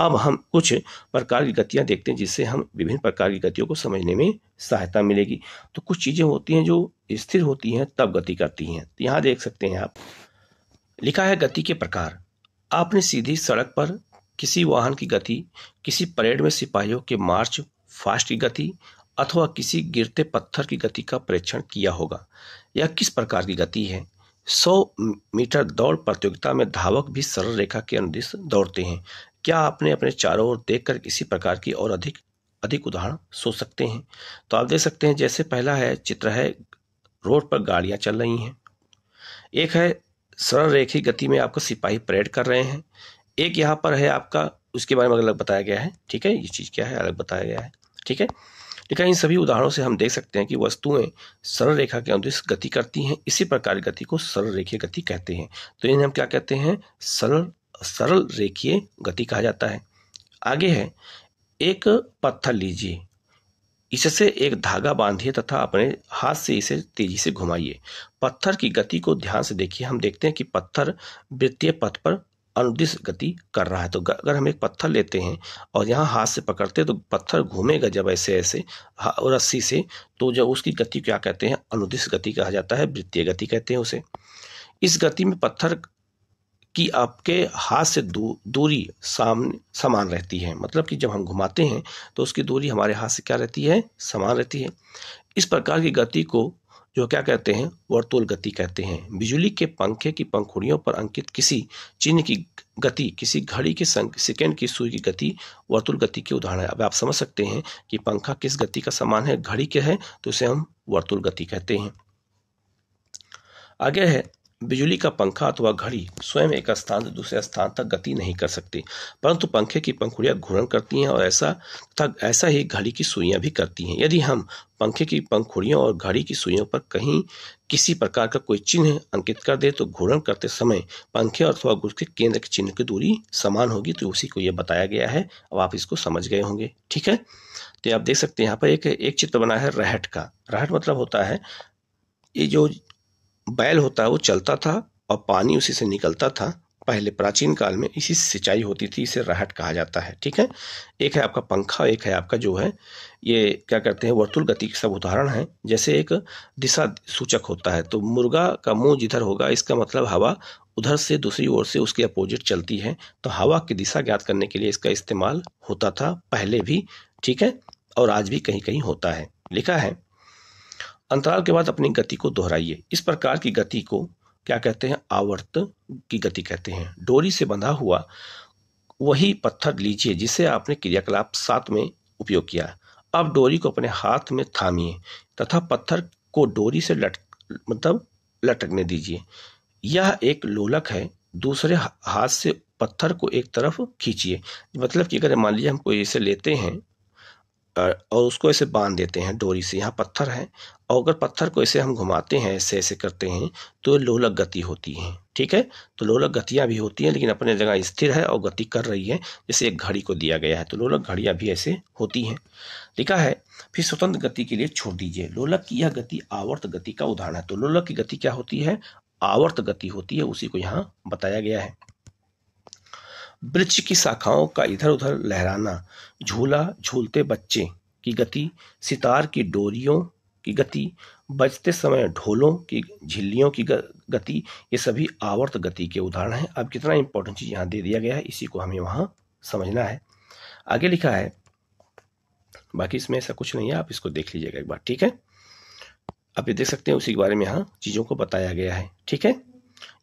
अब हम कुछ प्रकार की गतियाँ देखते हैं जिससे हम विभिन्न प्रकार की गतियों को समझने में सहायता मिलेगी तो कुछ चीज़ें होती हैं जो स्थिर होती हैं तब गति करती हैं तो यहाँ देख सकते हैं आप लिखा है गति के प्रकार आपने सीधी सड़क पर किसी वाहन की गति किसी परेड में सिपाहियों के मार्च फास्ट की गति अथवा किसी गिरते पत्थर की गति का परीक्षण किया होगा यह किस प्रकार की गति है 100 मीटर दौड़ प्रतियोगिता में धावक भी सरल रेखा के अनुदेश दौड़ते हैं क्या आपने अपने चारों ओर देखकर किसी प्रकार की और अधिक अधिक उदाहरण सोच सकते हैं तो आप देख सकते हैं जैसे पहला है चित्र है रोड पर गाड़ियां चल रही हैं एक है सरल रेखी गति में आपका सिपाही परेड कर रहे हैं एक यहाँ पर है आपका उसके बारे में अलग बताया गया है ठीक है ये चीज़ क्या है अलग बताया गया है ठीक है ठीक है इन सभी उदाहरणों से हम देख सकते हैं कि वस्तुएं सरल रेखा के अनुदेश गति करती हैं इसी प्रकार गति को सरल रेखीय गति कहते हैं तो इन्हें हम क्या कहते हैं सरल सरल रेखीय गति कहा जाता है आगे है एक पत्थर लीजिए इससे एक धागा बांधिए तथा अपने हाथ से इसे तेजी से घुमाइए पत्थर की गति को ध्यान से देखिए हम देखते हैं कि पत्थर वृत्तीय पथ पर अनुदिश गति कर रहा है तो अगर हम एक पत्थर लेते हैं और यहाँ हाथ से पकड़ते हैं तो पत्थर घूमेगा जब ऐसे ऐसे रस्सी से तो जब उसकी गति क्या कहते हैं अनुदिश गति कहा जाता है वृत्तीय गति कहते हैं उसे इस गति में पत्थर कि आपके हाथ से दू, दूरी सामने समान रहती है मतलब कि जब हम घुमाते हैं तो उसकी दूरी हमारे हाथ से क्या रहती है समान रहती है इस प्रकार की गति को जो क्या कहते हैं वर्तुल गति कहते हैं बिजली के पंखे की पंखुड़ियों पर अंकित किसी चिन्ह की गति किसी घड़ी के सेकेंड की सुई की गति वर्तुल गति के उदाहरण है अब आप समझ सकते हैं कि पंखा किस गति का समान है घड़ी के है तो इसे हम वर्तुल गति कहते हैं आगे है बिजली का पंखा अथवा घड़ी स्वयं एक स्थान से दूसरे स्थान तक गति नहीं कर सकती परंतु पंखे की पंखुड़ियाँ घूर्ण करती हैं और ऐसा तक ऐसा ही घड़ी की सुइयाँ भी करती हैं यदि हम पंखे की पंखुड़ियों और घड़ी की सुइयों पर कहीं किसी प्रकार का कोई चिन्ह अंकित कर दे तो घूर्ण करते समय पंखे और अथवा उसके केंद्र के चिन्ह की दूरी समान होगी तो उसी को यह बताया गया है अब आप इसको समझ गए होंगे ठीक है तो आप देख सकते हैं यहाँ पर एक एक चित्र बना है रहट का रहट मतलब होता है ये जो बैल होता है वो चलता था और पानी उसी से निकलता था पहले प्राचीन काल में इसी से सिंचाई होती थी इसे राहट कहा जाता है ठीक है एक है आपका पंखा एक है आपका जो है ये क्या करते हैं वर्तुल गति के सब उदाहरण हैं जैसे एक दिशा सूचक होता है तो मुर्गा का मुंह जिधर होगा इसका मतलब हवा उधर से दूसरी ओर से उसके अपोजिट चलती है तो हवा की दिशा ज्ञात करने के लिए इसका इस्तेमाल होता था पहले भी ठीक है और आज भी कहीं कहीं होता है लिखा है अंतराल के बाद अपनी गति को दोहराइए इस प्रकार की गति को क्या कहते हैं आवर्त की गति कहते हैं डोरी से बंधा हुआ वही पत्थर लीजिए जिसे आपने क्रियाकलाप सात में उपयोग किया अब डोरी को अपने हाथ में थामिए तथा पत्थर को डोरी से लट मतलब लटकने दीजिए यह एक लोलक है दूसरे हाथ से पत्थर को एक तरफ खींचिए मतलब कि अगर मान लीजिए हम कोई इसे लेते हैं और उसको ऐसे बांध देते हैं डोरी से यहाँ पत्थर है और अगर पत्थर को ऐसे हम घुमाते हैं ऐसे ऐसे करते हैं तो लोलक गति होती है ठीक है तो लोलक गतियाँ भी होती हैं लेकिन अपने जगह स्थिर है और गति कर रही है जैसे एक घड़ी को दिया गया है तो लोलक घड़ियाँ भी ऐसे होती हैं लिखा है फिर स्वतंत्र गति के लिए छोड़ दीजिए लोलक की यह गति आवर्त गति का उदाहरण है तो लोलक की गति क्या होती है आवर्त गति होती है उसी को यहाँ बताया गया है वृक्ष की शाखाओं का इधर उधर लहराना झूला झूलते बच्चे की गति सितार की डोरियों की गति बजते समय ढोलों की झिल्लियों की गति ये सभी आवर्त गति के उदाहरण हैं अब कितना इंपॉर्टेंट चीज़ यहाँ दे दिया गया है इसी को हमें वहाँ समझना है आगे लिखा है बाकी इसमें ऐसा कुछ नहीं है आप इसको देख लीजिएगा एक बार ठीक है आप ये देख सकते हैं उसी के बारे में यहाँ चीज़ों को बताया गया है ठीक है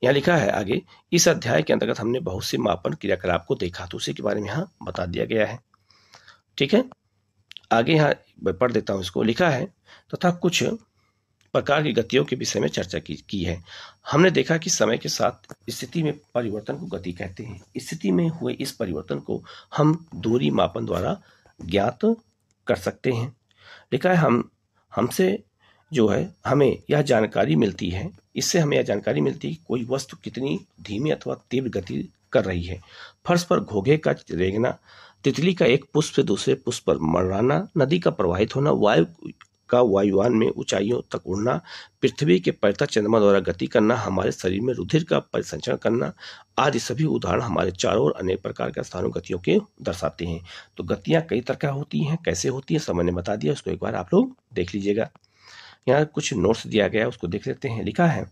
यहाँ लिखा है आगे इस अध्याय के अंतर्गत हमने बहुत से मापन क्रियाकलाप को देखा तो उसी के बारे में यहाँ बता दिया गया है ठीक है आगे यहाँ पढ़ देता हूँ इसको लिखा है तथा तो कुछ प्रकार की गतियों के विषय में चर्चा की, की है हमने देखा कि समय के साथ स्थिति में परिवर्तन को गति कहते हैं स्थिति में हुए इस परिवर्तन को हम दूरी मापन द्वारा ज्ञात कर सकते हैं लिखा है हम हमसे जो है हमें यह जानकारी मिलती है इससे हमें यह जानकारी मिलती है कि कोई वस्तु कितनी धीमी अथवा तीव्र गति कर रही है फर्श पर घोघे का रेगना तितली का एक पुष्प से दूसरे पुष्प पर मरराना नदी का प्रवाहित होना वायु का वायुवान में ऊंचाइयों तक उड़ना पृथ्वी के पर्यटक चंद्रमा द्वारा गति करना हमारे शरीर में रुधिर का परिसंचरण करना आदि सभी उदाहरण हमारे चारों ओर अनेक प्रकार के स्थानों गतियों के दर्शाते हैं तो गतियाँ कई तरह होती हैं कैसे होती है समय ने बता दिया उसको एक बार आप लोग देख लीजिएगा यहाँ कुछ नोट्स दिया गया उसको देख लेते हैं लिखा है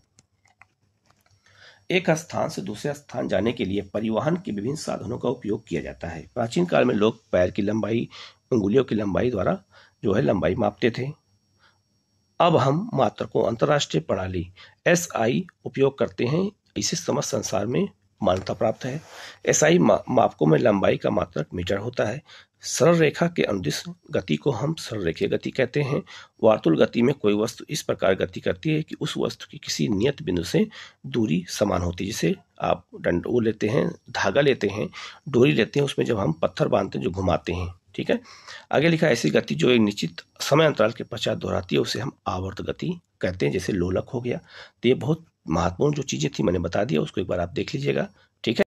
एक स्थान से दूसरे स्थान जाने के लिए परिवहन के विभिन्न साधनों का उपयोग किया जाता है प्राचीन काल में लोग पैर की लंबाई उंगुलियों की लंबाई द्वारा जो है लंबाई मापते थे अब हम मात्र को अंतर्राष्ट्रीय प्रणाली एस आई उपयोग करते हैं इसे समस्त संसार में मान्यता प्राप्त है एस आई मा, मापकों में लंबाई का मात्रक मीटर होता है सरल रेखा के अनुदिश गति को हम सरल रेखीय गति कहते हैं वार्तुल गति में कोई वस्तु इस प्रकार गति करती है कि उस वस्तु की किसी नियत बिंदु से दूरी समान होती है जिसे आप डंड वो लेते हैं धागा लेते हैं डोरी लेते हैं उसमें जब हम पत्थर बांधते हैं जो घुमाते हैं ठीक है आगे लिखा ऐसी गति जो एक निश्चित समय अंतराल के पश्चात दोहराती है उसे हम आवर्त गति कहते हैं जैसे लोलक हो गया तो ये बहुत महत्वपूर्ण जो चीज़ें थी मैंने बता दिया उसको एक बार आप देख लीजिएगा